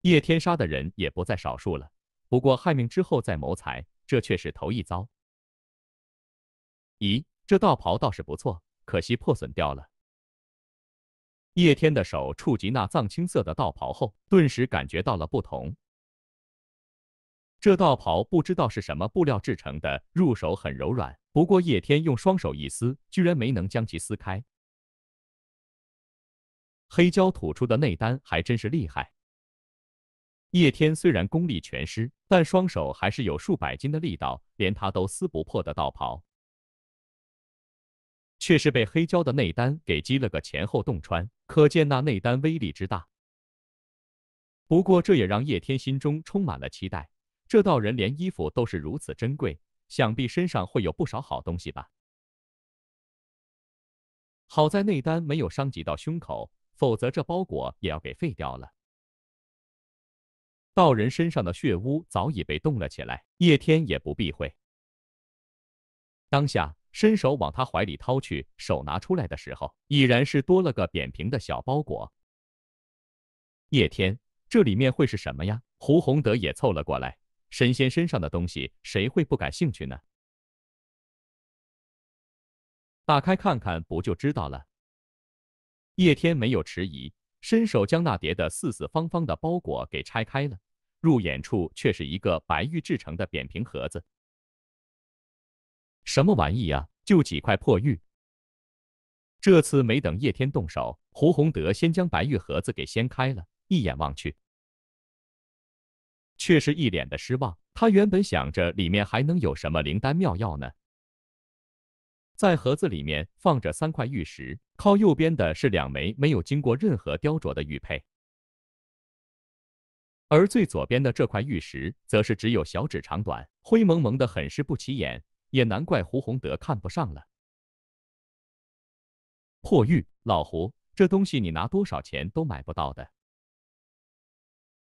Speaker 1: 叶天杀的人也不在少数了，不过害命之后再谋财，这却是头一遭。咦，这道袍倒是不错，可惜破损掉了。叶天的手触及那藏青色的道袍后，顿时感觉到了不同。这道袍不知道是什么布料制成的，入手很柔软。不过叶天用双手一撕，居然没能将其撕开。黑胶吐出的内丹还真是厉害。叶天虽然功力全失，但双手还是有数百斤的力道，连他都撕不破的道袍，却是被黑胶的内丹给击了个前后洞穿，可见那内丹威力之大。不过这也让叶天心中充满了期待。这道人连衣服都是如此珍贵，想必身上会有不少好东西吧。好在内丹没有伤及到胸口，否则这包裹也要给废掉了。道人身上的血污早已被冻了起来，叶天也不避讳，当下伸手往他怀里掏去，手拿出来的时候，已然是多了个扁平的小包裹。叶天，这里面会是什么呀？胡洪德也凑了过来。神仙身上的东西，谁会不感兴趣呢？打开看看，不就知道了。叶天没有迟疑，伸手将那叠的四四方方的包裹给拆开了。入眼处却是一个白玉制成的扁平盒子。什么玩意呀？就几块破玉。这次没等叶天动手，胡洪德先将白玉盒子给掀开了，一眼望去。却是一脸的失望。他原本想着里面还能有什么灵丹妙药呢？在盒子里面放着三块玉石，靠右边的是两枚没有经过任何雕琢的玉佩，而最左边的这块玉石则是只有小指长短，灰蒙蒙的，很是不起眼，也难怪胡洪德看不上了。破玉，老胡，这东西你拿多少钱都买不到的。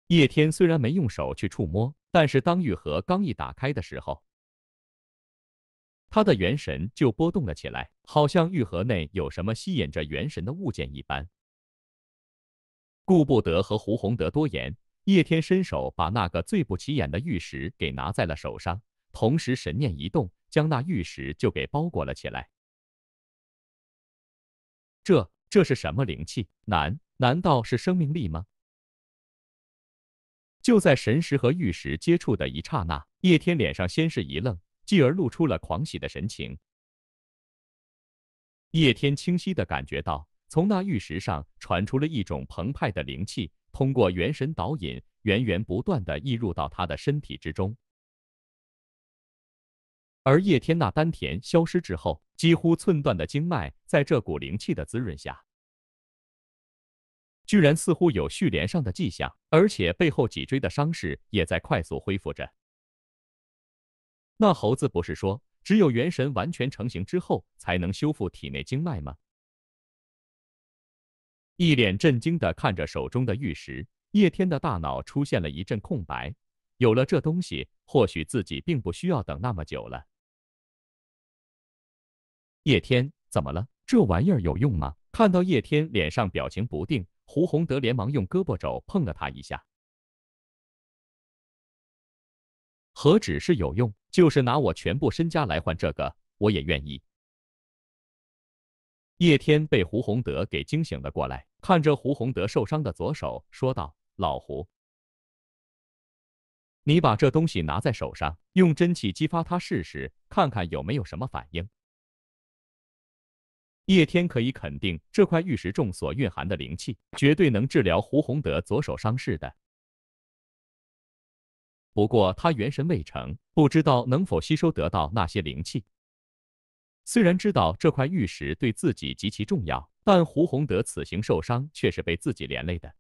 Speaker 1: 叶天虽然没用手去触摸，但是当玉盒刚一打开的时候，他的元神就波动了起来，好像玉盒内有什么吸引着元神的物件一般。顾不得和胡洪德多言，叶天伸手把那个最不起眼的玉石给拿在了手上，同时神念一动，将那玉石就给包裹了起来。这这是什么灵气？难难道是生命力吗？就在神石和玉石接触的一刹那，叶天脸上先是一愣，继而露出了狂喜的神情。叶天清晰的感觉到，从那玉石上传出了一种澎湃的灵气，通过元神导引，源源不断的溢入到他的身体之中。而叶天那丹田消失之后，几乎寸断的经脉，在这股灵气的滋润下。居然似乎有续联上的迹象，而且背后脊椎的伤势也在快速恢复着。那猴子不是说，只有元神完全成型之后，才能修复体内经脉吗？一脸震惊的看着手中的玉石，叶天的大脑出现了一阵空白。有了这东西，或许自己并不需要等那么久了。叶天，怎么了？这玩意儿有用吗？看到叶天脸上表情不定。胡洪德连忙用胳膊肘碰了他一下，何止是有用，就是拿我全部身家来换这个，我也愿意。叶天被胡洪德给惊醒了过来，看着胡洪德受伤的左手，说道：“老胡，你把这东西拿在手上，用真气激发它试试，看看有没有什么反应。”叶天可以肯定，这块玉石中所蕴含的灵气，绝对能治疗胡洪德左手伤势的。不过他元神未成，不知道能否吸收得到那些灵气。虽然知道这块玉石对自己极其重要，但胡洪德此行受伤却是被自己连累的。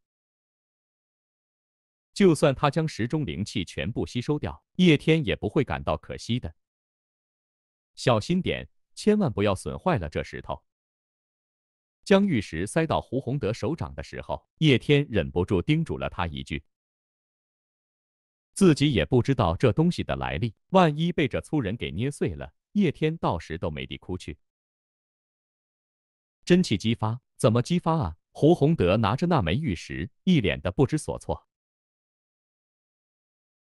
Speaker 1: 就算他将石中灵气全部吸收掉，叶天也不会感到可惜的。小心点，千万不要损坏了这石头。将玉石塞到胡洪德手掌的时候，叶天忍不住叮嘱了他一句：“自己也不知道这东西的来历，万一被这粗人给捏碎了，叶天到时都没地哭去。”真气激发，怎么激发啊？胡洪德拿着那枚玉石，一脸的不知所措。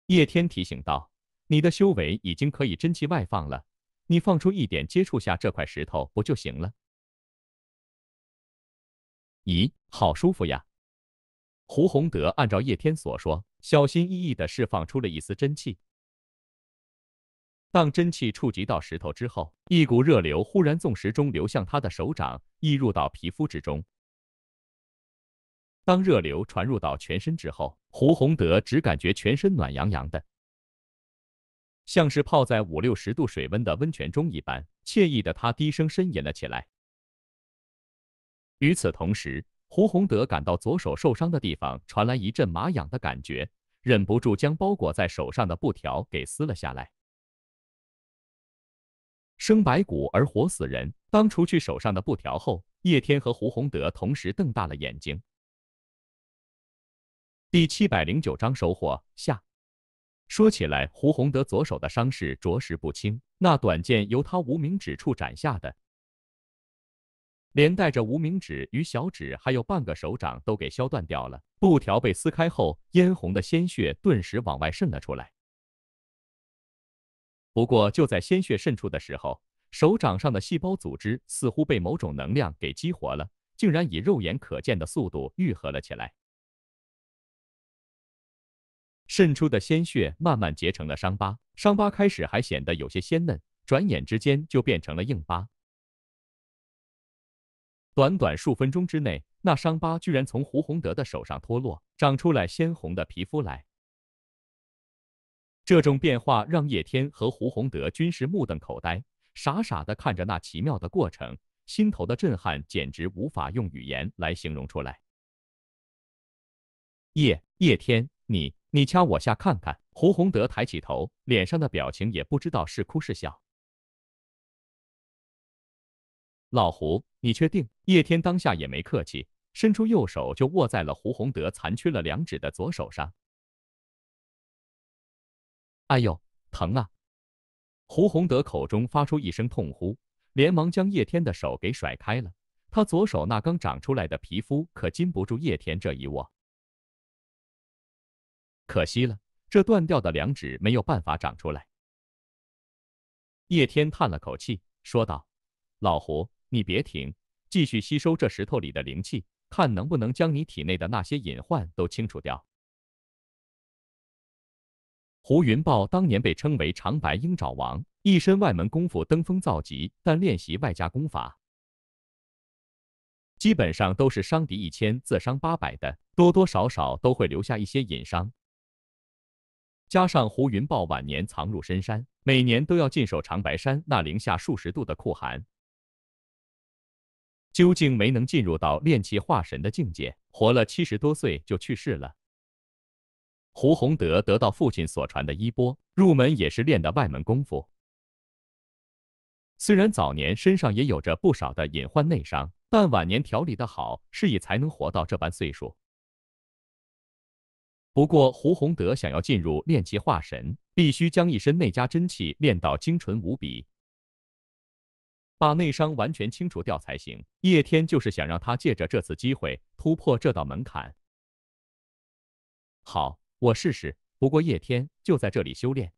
Speaker 1: 叶天提醒道：“你的修为已经可以真气外放了，你放出一点，接触下这块石头不就行了？”咦，好舒服呀！胡洪德按照叶天所说，小心翼翼的释放出了一丝真气。当真气触及到石头之后，一股热流忽然纵石中流向他的手掌，溢入到皮肤之中。当热流传入到全身之后，胡洪德只感觉全身暖洋洋的，像是泡在五六十度水温的温泉中一般，惬意的他低声呻吟了起来。与此同时，胡洪德感到左手受伤的地方传来一阵麻痒的感觉，忍不住将包裹在手上的布条给撕了下来。生白骨而活死人。当除去手上的布条后，叶天和胡洪德同时瞪大了眼睛。第七百零九章收获下。说起来，胡洪德左手的伤势着实不轻，那短剑由他无名指处斩下的。连带着无名指与小指，还有半个手掌都给削断掉了。布条被撕开后，嫣红的鲜血顿时往外渗了出来。不过就在鲜血渗出的时候，手掌上的细胞组织似乎被某种能量给激活了，竟然以肉眼可见的速度愈合了起来。渗出的鲜血慢慢结成了伤疤，伤疤开始还显得有些鲜嫩，转眼之间就变成了硬疤。短短数分钟之内，那伤疤居然从胡洪德的手上脱落，长出来鲜红的皮肤来。这种变化让叶天和胡洪德均是目瞪口呆，傻傻的看着那奇妙的过程，心头的震撼简直无法用语言来形容出来。叶叶天，你你掐我下看看。胡洪德抬起头，脸上的表情也不知道是哭是笑。老胡，你确定？叶天当下也没客气，伸出右手就握在了胡洪德残缺了两指的左手上。哎呦，疼啊！胡洪德口中发出一声痛呼，连忙将叶天的手给甩开了。他左手那刚长出来的皮肤可禁不住叶天这一握，可惜了，这断掉的两指没有办法长出来。叶天叹了口气，说道：“老胡。”你别停，继续吸收这石头里的灵气，看能不能将你体内的那些隐患都清除掉。胡云豹当年被称为长白鹰爪王，一身外门功夫登峰造极，但练习外家功法，基本上都是伤敌一千，自伤八百的，多多少少都会留下一些隐伤。加上胡云豹晚年藏入深山，每年都要进守长白山那零下数十度的酷寒。究竟没能进入到炼气化神的境界，活了七十多岁就去世了。胡洪德得到父亲所传的衣钵，入门也是练的外门功夫。虽然早年身上也有着不少的隐患内伤，但晚年调理的好，是以才能活到这般岁数。不过胡洪德想要进入炼气化神，必须将一身内家真气练到精纯无比。把内伤完全清除掉才行。叶天就是想让他借着这次机会突破这道门槛。好，我试试。不过叶天就在这里修炼。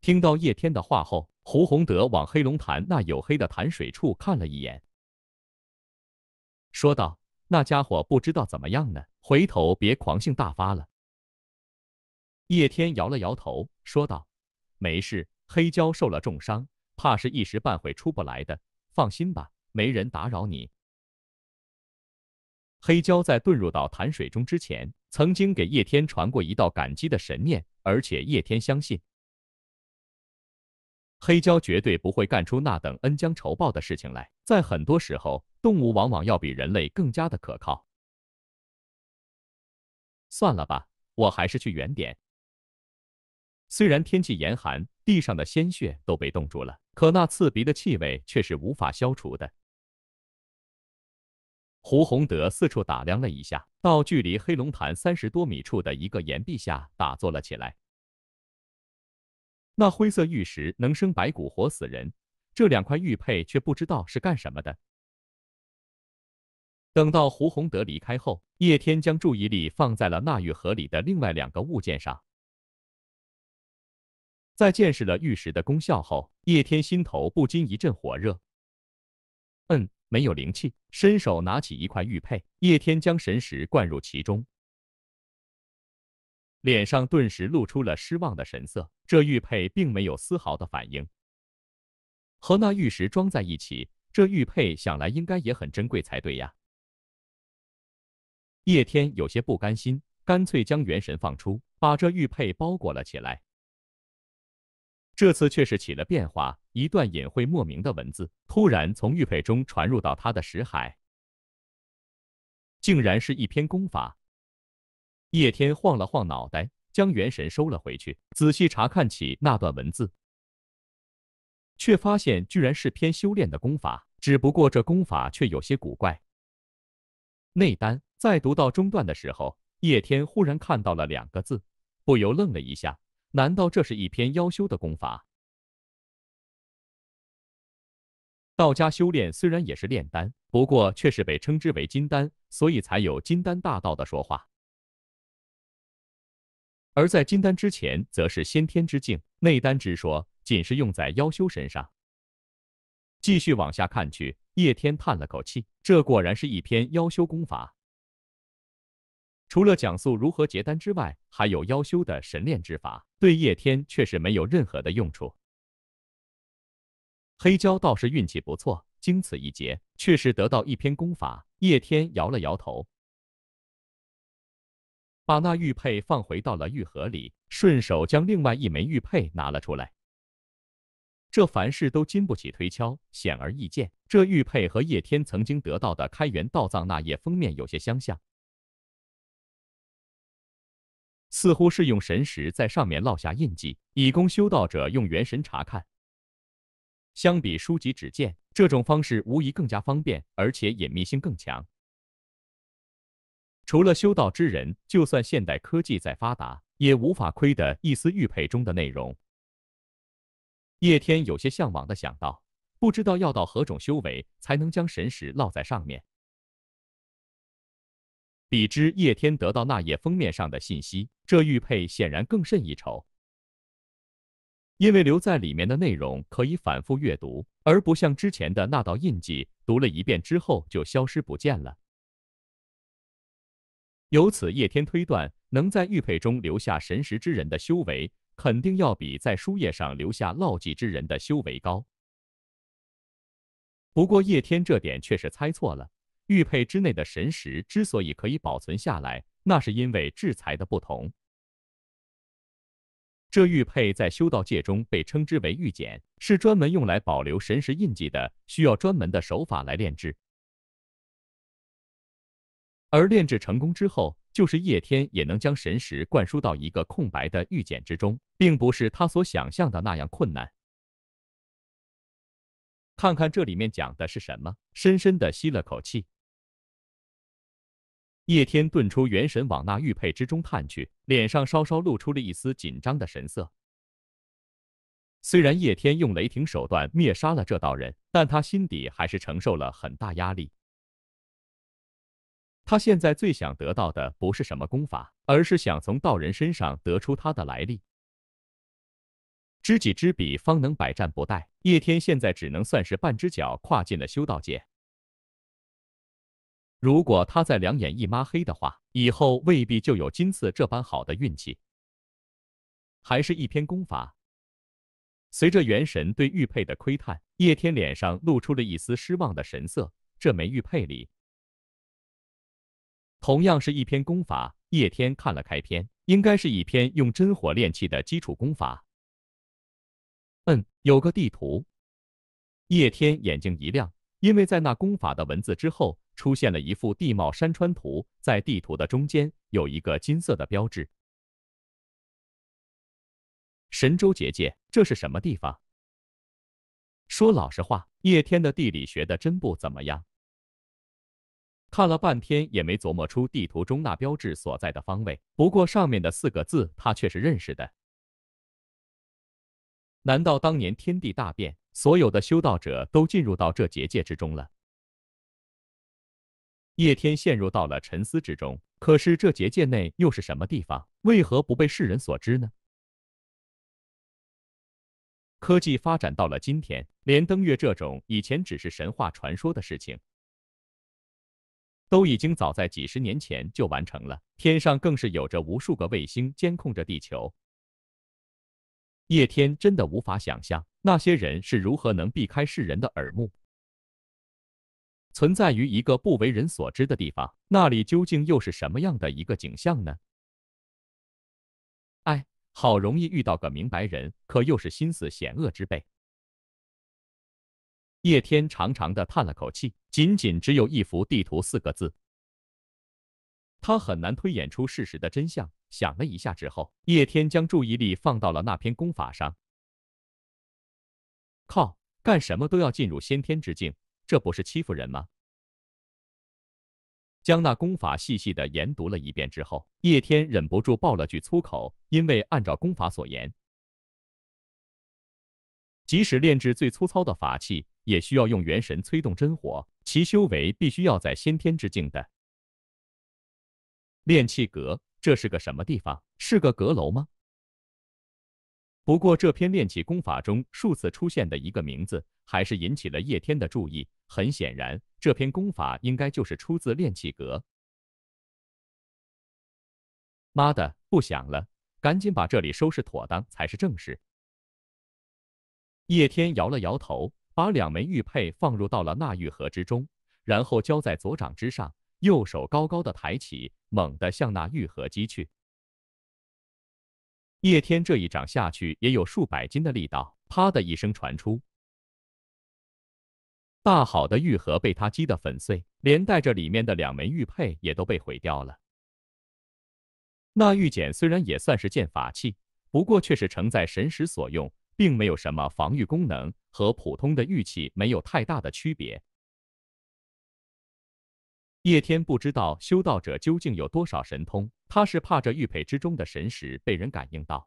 Speaker 1: 听到叶天的话后，胡洪德往黑龙潭那黝黑的潭水处看了一眼，说道：“那家伙不知道怎么样呢，回头别狂性大发了。”叶天摇了摇头，说道：“没事，黑蛟受了重伤。”怕是一时半会出不来的，放心吧，没人打扰你。黑胶在遁入到潭水中之前，曾经给叶天传过一道感激的神念，而且叶天相信，黑胶绝对不会干出那等恩将仇报的事情来。在很多时候，动物往往要比人类更加的可靠。算了吧，我还是去远点。虽然天气严寒，地上的鲜血都被冻住了。可那刺鼻的气味却是无法消除的。胡洪德四处打量了一下，到距离黑龙潭三十多米处的一个岩壁下打坐了起来。那灰色玉石能生白骨活死人，这两块玉佩却不知道是干什么的。等到胡洪德离开后，叶天将注意力放在了那玉盒里的另外两个物件上。在见识了玉石的功效后，叶天心头不禁一阵火热。嗯，没有灵气。伸手拿起一块玉佩，叶天将神石灌入其中，脸上顿时露出了失望的神色。这玉佩并没有丝毫的反应。和那玉石装在一起，这玉佩想来应该也很珍贵才对呀。叶天有些不甘心，干脆将元神放出，把这玉佩包裹了起来。这次却是起了变化，一段隐晦莫名的文字突然从玉佩中传入到他的识海，竟然是一篇功法。叶天晃了晃脑袋，将元神收了回去，仔细查看起那段文字，却发现居然是篇修炼的功法。只不过这功法却有些古怪。内丹在读到中段的时候，叶天忽然看到了两个字，不由愣了一下。难道这是一篇妖修的功法？道家修炼虽然也是炼丹，不过却是被称之为金丹，所以才有金丹大道的说法。而在金丹之前，则是先天之境、内丹之说，仅是用在妖修身上。继续往下看去，叶天叹了口气，这果然是一篇妖修功法。除了讲述如何结丹之外，还有妖修的神炼之法，对叶天却是没有任何的用处。黑蛟倒是运气不错，经此一劫，却是得到一篇功法。叶天摇了摇头，把那玉佩放回到了玉盒里，顺手将另外一枚玉佩拿了出来。这凡事都经不起推敲，显而易见，这玉佩和叶天曾经得到的《开元道藏》那页封面有些相像。似乎是用神石在上面烙下印记，以供修道者用元神查看。相比书籍纸剑，这种方式无疑更加方便，而且隐秘性更强。除了修道之人，就算现代科技再发达，也无法窥得一丝玉佩中的内容。叶天有些向往的想到，不知道要到何种修为，才能将神石烙在上面。比之叶天得到那页封面上的信息，这玉佩显然更胜一筹，因为留在里面的内容可以反复阅读，而不像之前的那道印记，读了一遍之后就消失不见了。由此，叶天推断，能在玉佩中留下神识之人的修为，肯定要比在书页上留下烙迹之人的修为高。不过，叶天这点却是猜错了。玉佩之内的神石之所以可以保存下来，那是因为制裁的不同。这玉佩在修道界中被称之为玉简，是专门用来保留神石印记的，需要专门的手法来炼制。而炼制成功之后，就是叶天也能将神石灌输到一个空白的玉简之中，并不是他所想象的那样困难。看看这里面讲的是什么？深深的吸了口气。叶天顿出元神，往那玉佩之中探去，脸上稍稍露出了一丝紧张的神色。虽然叶天用雷霆手段灭杀了这道人，但他心底还是承受了很大压力。他现在最想得到的不是什么功法，而是想从道人身上得出他的来历。知己知彼，方能百战不殆。叶天现在只能算是半只脚跨进了修道界。如果他再两眼一抹黑的话，以后未必就有今次这般好的运气。还是一篇功法。随着元神对玉佩的窥探，叶天脸上露出了一丝失望的神色。这枚玉佩里同样是一篇功法。叶天看了开篇，应该是一篇用真火炼器的基础功法。嗯，有个地图。叶天眼睛一亮，因为在那功法的文字之后。出现了一幅地貌山川图，在地图的中间有一个金色的标志。神州结界，这是什么地方？说老实话，叶天的地理学的真不怎么样，看了半天也没琢磨出地图中那标志所在的方位。不过上面的四个字他却是认识的。难道当年天地大变，所有的修道者都进入到这结界之中了？叶天陷入到了沉思之中，可是这结界内又是什么地方？为何不被世人所知呢？科技发展到了今天，连登月这种以前只是神话传说的事情，都已经早在几十年前就完成了。天上更是有着无数个卫星监控着地球。叶天真的无法想象，那些人是如何能避开世人的耳目。存在于一个不为人所知的地方，那里究竟又是什么样的一个景象呢？哎，好容易遇到个明白人，可又是心思险恶之辈。叶天长长的叹了口气，仅仅只有一幅地图四个字，他很难推演出事实的真相。想了一下之后，叶天将注意力放到了那篇功法上。靠，干什么都要进入先天之境。这不是欺负人吗？将那功法细细的研读了一遍之后，叶天忍不住爆了句粗口。因为按照功法所言，即使炼制最粗糙的法器，也需要用元神催动真火，其修为必须要在先天之境的。炼气阁，这是个什么地方？是个阁楼吗？不过，这篇练气功法中数次出现的一个名字，还是引起了叶天的注意。很显然，这篇功法应该就是出自练气阁。妈的，不想了，赶紧把这里收拾妥当才是正事。叶天摇了摇头，把两枚玉佩放入到了那玉盒之中，然后交在左掌之上，右手高高的抬起，猛地向那玉盒击去。叶天这一掌下去，也有数百斤的力道，啪的一声传出，大好的玉盒被他击得粉碎，连带着里面的两枚玉佩也都被毁掉了。那玉简虽然也算是件法器，不过却是承载神识所用，并没有什么防御功能，和普通的玉器没有太大的区别。叶天不知道修道者究竟有多少神通，他是怕这玉佩之中的神识被人感应到，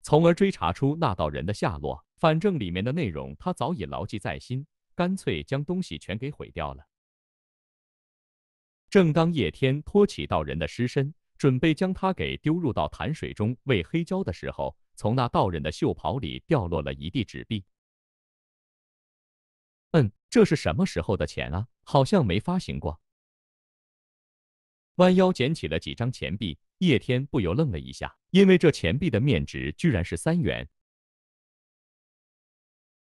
Speaker 1: 从而追查出那道人的下落。反正里面的内容他早已牢记在心，干脆将东西全给毁掉了。正当叶天托起道人的尸身，准备将他给丢入到潭水中喂黑蛟的时候，从那道人的袖袍里掉落了一地纸币。嗯，这是什么时候的钱啊？好像没发行过。弯腰捡起了几张钱币，叶天不由愣了一下，因为这钱币的面值居然是三元，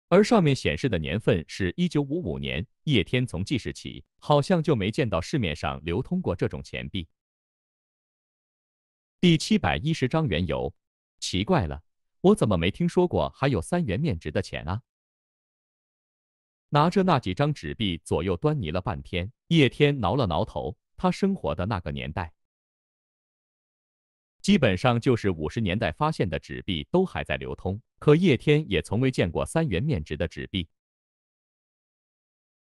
Speaker 1: 而上面显示的年份是一九五五年。叶天从记事起，好像就没见到市面上流通过这种钱币。第七百一十章缘由。奇怪了，我怎么没听说过还有三元面值的钱啊？拿着那几张纸币，左右端倪了半天。叶天挠了挠头，他生活的那个年代，基本上就是五十年代发现的纸币都还在流通，可叶天也从未见过三元面值的纸币。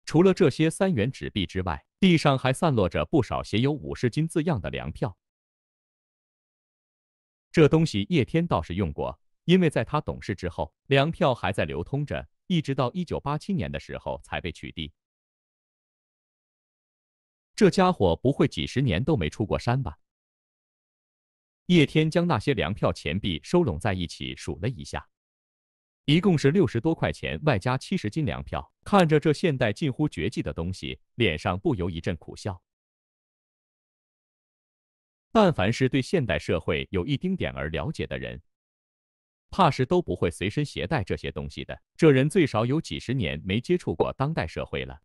Speaker 1: 除了这些三元纸币之外，地上还散落着不少写有五十斤字样的粮票。这东西叶天倒是用过，因为在他懂事之后，粮票还在流通着。一直到一九八七年的时候才被取缔。这家伙不会几十年都没出过山吧？叶天将那些粮票钱币收拢在一起，数了一下，一共是六十多块钱，外加七十斤粮票。看着这现代近乎绝迹的东西，脸上不由一阵苦笑。但凡是对现代社会有一丁点儿了解的人，怕是都不会随身携带这些东西的。这人最少有几十年没接触过当代社会了。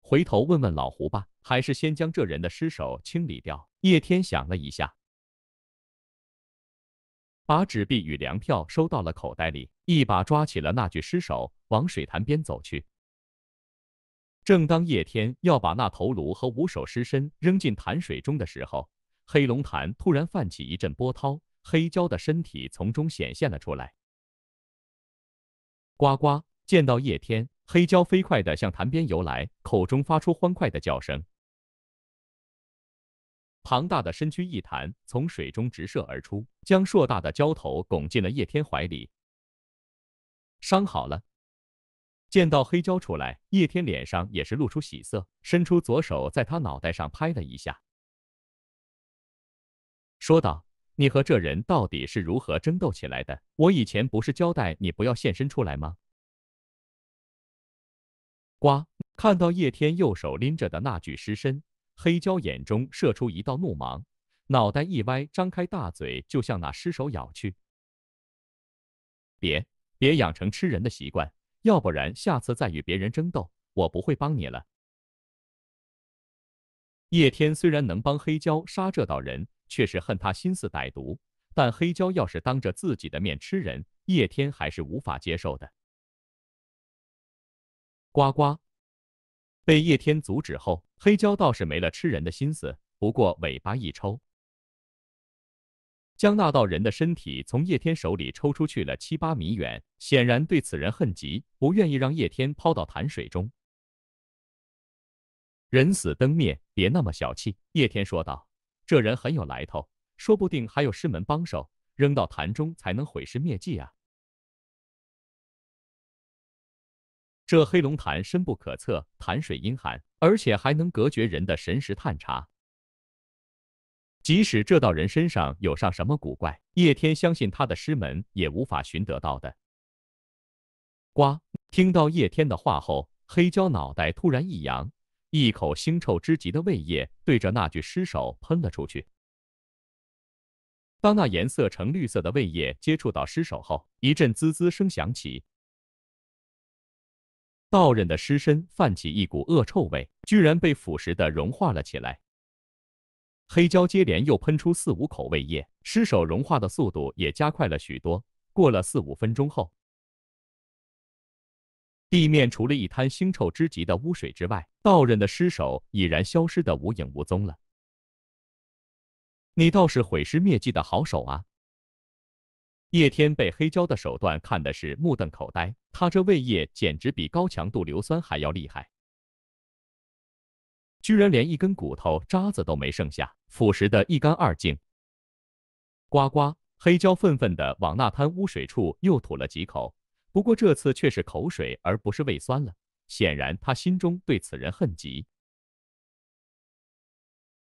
Speaker 1: 回头问问老胡吧，还是先将这人的尸首清理掉。叶天想了一下，把纸币与粮票收到了口袋里，一把抓起了那具尸首，往水潭边走去。正当叶天要把那头颅和五首尸身扔进潭水中的时候，黑龙潭突然泛起一阵波涛。黑胶的身体从中显现了出来，呱呱！见到叶天，黑胶飞快的向潭边游来，口中发出欢快的叫声。庞大的身躯一弹，从水中直射而出，将硕大的胶头拱进了叶天怀里。伤好了！见到黑胶出来，叶天脸上也是露出喜色，伸出左手在他脑袋上拍了一下，说道。你和这人到底是如何争斗起来的？我以前不是交代你不要现身出来吗？瓜看到叶天右手拎着的那具尸身，黑蛟眼中射出一道怒芒，脑袋一歪，张开大嘴就向那尸首咬去。别，别养成吃人的习惯，要不然下次再与别人争斗，我不会帮你了。叶天虽然能帮黑蛟杀这道人。却是恨他心思歹毒，但黑蛟要是当着自己的面吃人，叶天还是无法接受的。呱呱，被叶天阻止后，黑蛟倒是没了吃人的心思，不过尾巴一抽，将那道人的身体从叶天手里抽出去了七八米远，显然对此人恨极，不愿意让叶天抛到潭水中。人死灯灭，别那么小气，叶天说道。这人很有来头，说不定还有师门帮手，扔到潭中才能毁尸灭迹啊！这黑龙潭深不可测，潭水阴寒，而且还能隔绝人的神识探查。即使这道人身上有上什么古怪，叶天相信他的师门也无法寻得到的。呱！听到叶天的话后，黑胶脑袋突然一扬。一口腥臭之极的胃液对着那具尸首喷了出去。当那颜色呈绿色的胃液接触到尸首后，一阵滋滋声响起。道人的尸身泛起一股恶臭味，居然被腐蚀的融化了起来。黑胶接连又喷出四五口胃液，尸首融化的速度也加快了许多。过了四五分钟后。地面除了一滩腥臭之极的污水之外，道人的尸首已然消失得无影无踪了。你倒是毁尸灭迹的好手啊！叶天被黑胶的手段看的是目瞪口呆，他这胃液简直比高强度硫酸还要厉害，居然连一根骨头渣子都没剩下，腐蚀的一干二净。呱呱，黑胶愤愤地往那滩污水处又吐了几口。不过这次却是口水而不是胃酸了，显然他心中对此人恨极。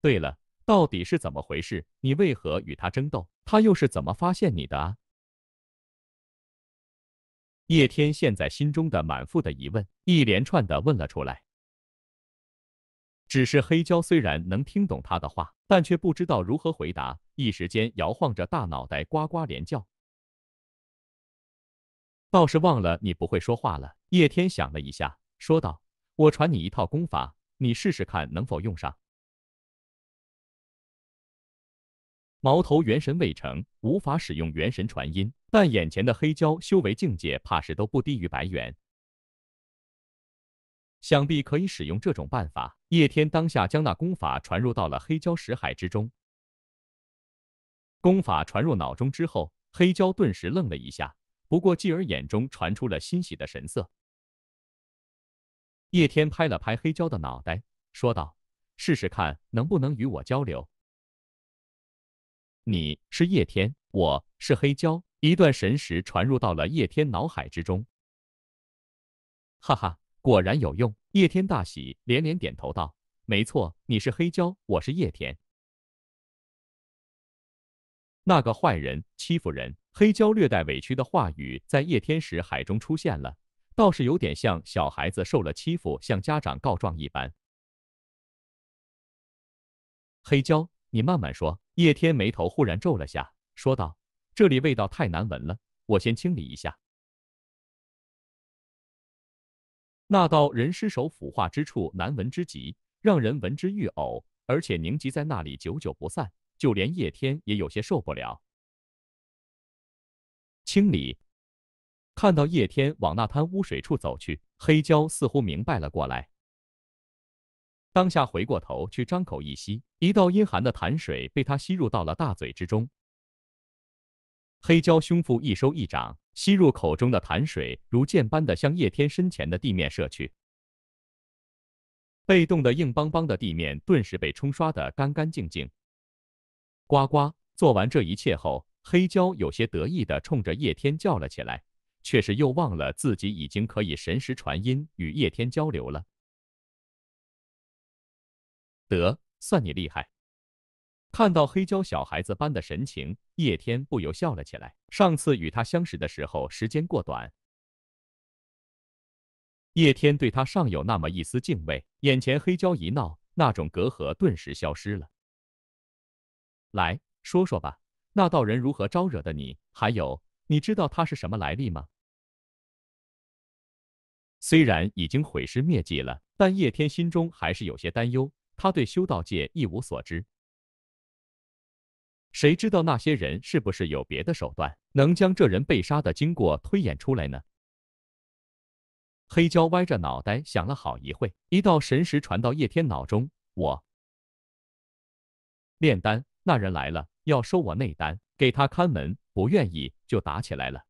Speaker 1: 对了，到底是怎么回事？你为何与他争斗？他又是怎么发现你的啊？叶天现在心中的满腹的疑问一连串的问了出来。只是黑胶虽然能听懂他的话，但却不知道如何回答，一时间摇晃着大脑袋呱呱连叫。倒是忘了你不会说话了。叶天想了一下，说道：“我传你一套功法，你试试看能否用上。”毛头元神未成，无法使用元神传音，但眼前的黑蛟修为境界，怕是都不低于白猿，想必可以使用这种办法。叶天当下将那功法传入到了黑蛟识海之中。功法传入脑中之后，黑蛟顿时愣了一下。不过继而眼中传出了欣喜的神色。叶天拍了拍黑胶的脑袋，说道：“试试看能不能与我交流。”“你是叶天，我是黑胶。”一段神识传入到了叶天脑海之中。哈哈，果然有用！叶天大喜，连连点头道：“没错，你是黑胶，我是叶天。”那个坏人欺负人，黑胶略带委屈的话语在叶天使海中出现了，倒是有点像小孩子受了欺负向家长告状一般。黑胶，你慢慢说。叶天眉头忽然皱了下，说道：“这里味道太难闻了，我先清理一下。那道人尸首腐化之处难闻之极，让人闻之欲呕，而且凝集在那里久久不散。”就连叶天也有些受不了。清理看到叶天往那滩污水处走去，黑胶似乎明白了过来，当下回过头去，张口一吸，一道阴寒的潭水被他吸入到了大嘴之中。黑胶胸腹一收一掌，吸入口中的潭水如箭般的向叶天身前的地面射去，被冻得硬邦邦的地面顿时被冲刷的干干净净。呱呱！做完这一切后，黑胶有些得意地冲着叶天叫了起来，却是又忘了自己已经可以神识传音与叶天交流了。得，算你厉害！看到黑胶小孩子般的神情，叶天不由笑了起来。上次与他相识的时候，时间过短，叶天对他尚有那么一丝敬畏。眼前黑胶一闹，那种隔阂顿时消失了。来说说吧，那道人如何招惹的你？还有，你知道他是什么来历吗？虽然已经毁尸灭迹了，但叶天心中还是有些担忧。他对修道界一无所知，谁知道那些人是不是有别的手段，能将这人被杀的经过推演出来呢？黑胶歪着脑袋想了好一会，一道神识传到叶天脑中：“我炼丹。”那人来了，要收我内丹，给他看门，不愿意就打起来了。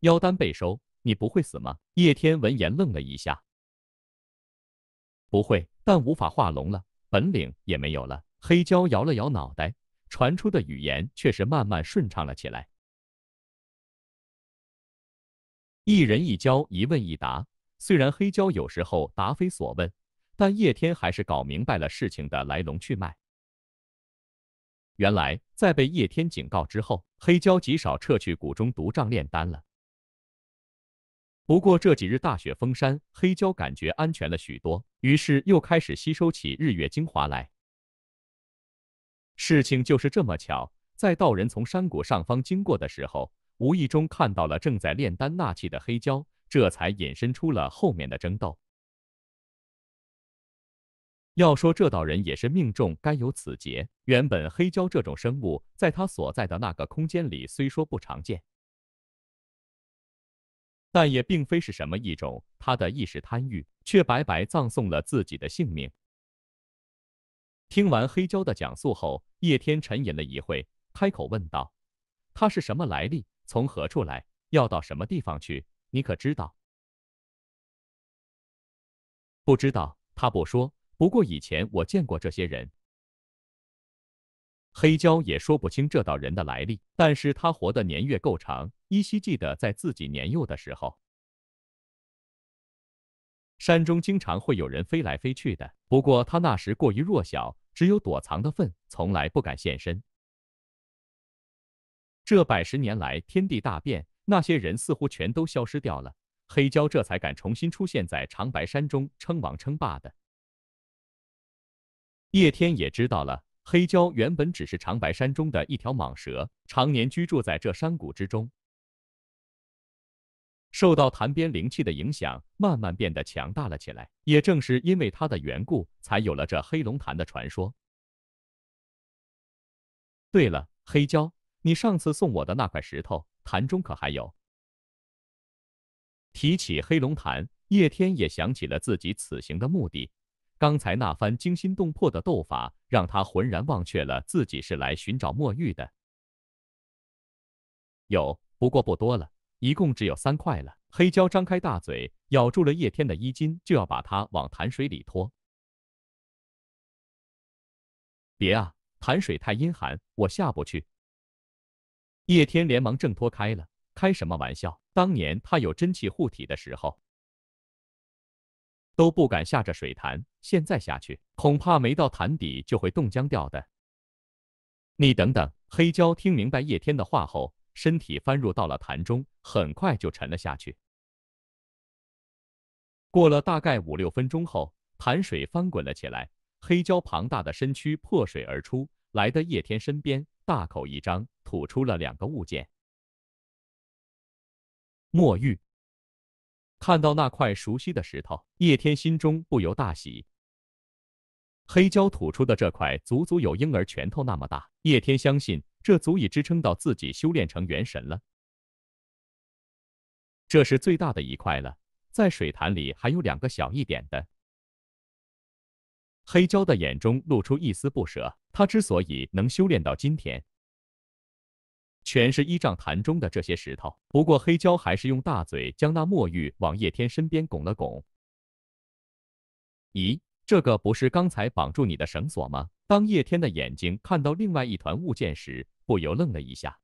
Speaker 1: 妖丹被收，你不会死吗？叶天闻言愣了一下，不会，但无法化龙了，本领也没有了。黑蛟摇了摇脑袋，传出的语言却是慢慢顺畅了起来。一人一蛟一问一答，虽然黑蛟有时候答非所问，但叶天还是搞明白了事情的来龙去脉。原来，在被叶天警告之后，黑蛟极少撤去谷中毒瘴炼丹了。不过这几日大雪封山，黑蛟感觉安全了许多，于是又开始吸收起日月精华来。事情就是这么巧，在道人从山谷上方经过的时候，无意中看到了正在炼丹纳气的黑蛟，这才引申出了后面的争斗。要说这道人也是命中该有此劫。原本黑蛟这种生物，在他所在的那个空间里虽说不常见，但也并非是什么异种。他的一时贪欲，却白白葬送了自己的性命。听完黑蛟的讲述后，叶天沉吟了一会，开口问道：“他是什么来历？从何处来？要到什么地方去？你可知道？”“不知道，他不说。”不过以前我见过这些人，黑胶也说不清这道人的来历，但是他活的年月够长，依稀记得在自己年幼的时候，山中经常会有人飞来飞去的。不过他那时过于弱小，只有躲藏的份，从来不敢现身。这百十年来天地大变，那些人似乎全都消失掉了，黑胶这才敢重新出现在长白山中称王称霸的。叶天也知道了，黑蛟原本只是长白山中的一条蟒蛇，常年居住在这山谷之中，受到潭边灵气的影响，慢慢变得强大了起来。也正是因为它的缘故，才有了这黑龙潭的传说。对了，黑蛟，你上次送我的那块石头，潭中可还有？提起黑龙潭，叶天也想起了自己此行的目的。刚才那番惊心动魄的斗法，让他浑然忘却了自己是来寻找墨玉的。有，不过不多了，一共只有三块了。黑蛟张开大嘴，咬住了叶天的衣襟，就要把他往潭水里拖。别啊，潭水太阴寒，我下不去。叶天连忙挣脱开了。开什么玩笑？当年他有真气护体的时候。都不敢下这水潭，现在下去恐怕没到潭底就会冻僵掉的。你等等。黑蛟听明白叶天的话后，身体翻入到了潭中，很快就沉了下去。过了大概五六分钟后，潭水翻滚了起来，黑蛟庞大的身躯破水而出，来到叶天身边，大口一张，吐出了两个物件——墨玉。看到那块熟悉的石头，叶天心中不由大喜。黑蛟吐出的这块足足有婴儿拳头那么大，叶天相信这足以支撑到自己修炼成元神了。这是最大的一块了，在水潭里还有两个小一点的。黑蛟的眼中露出一丝不舍，他之所以能修炼到今天。全是依仗潭中的这些石头。不过黑蛟还是用大嘴将那墨玉往叶天身边拱了拱。咦，这个不是刚才绑住你的绳索吗？当叶天的眼睛看到另外一团物件时，不由愣了一下。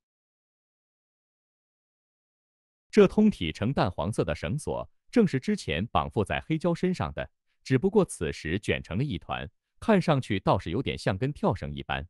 Speaker 1: 这通体呈淡黄色的绳索，正是之前绑缚在黑蛟身上的，只不过此时卷成了一团，看上去倒是有点像根跳绳一般。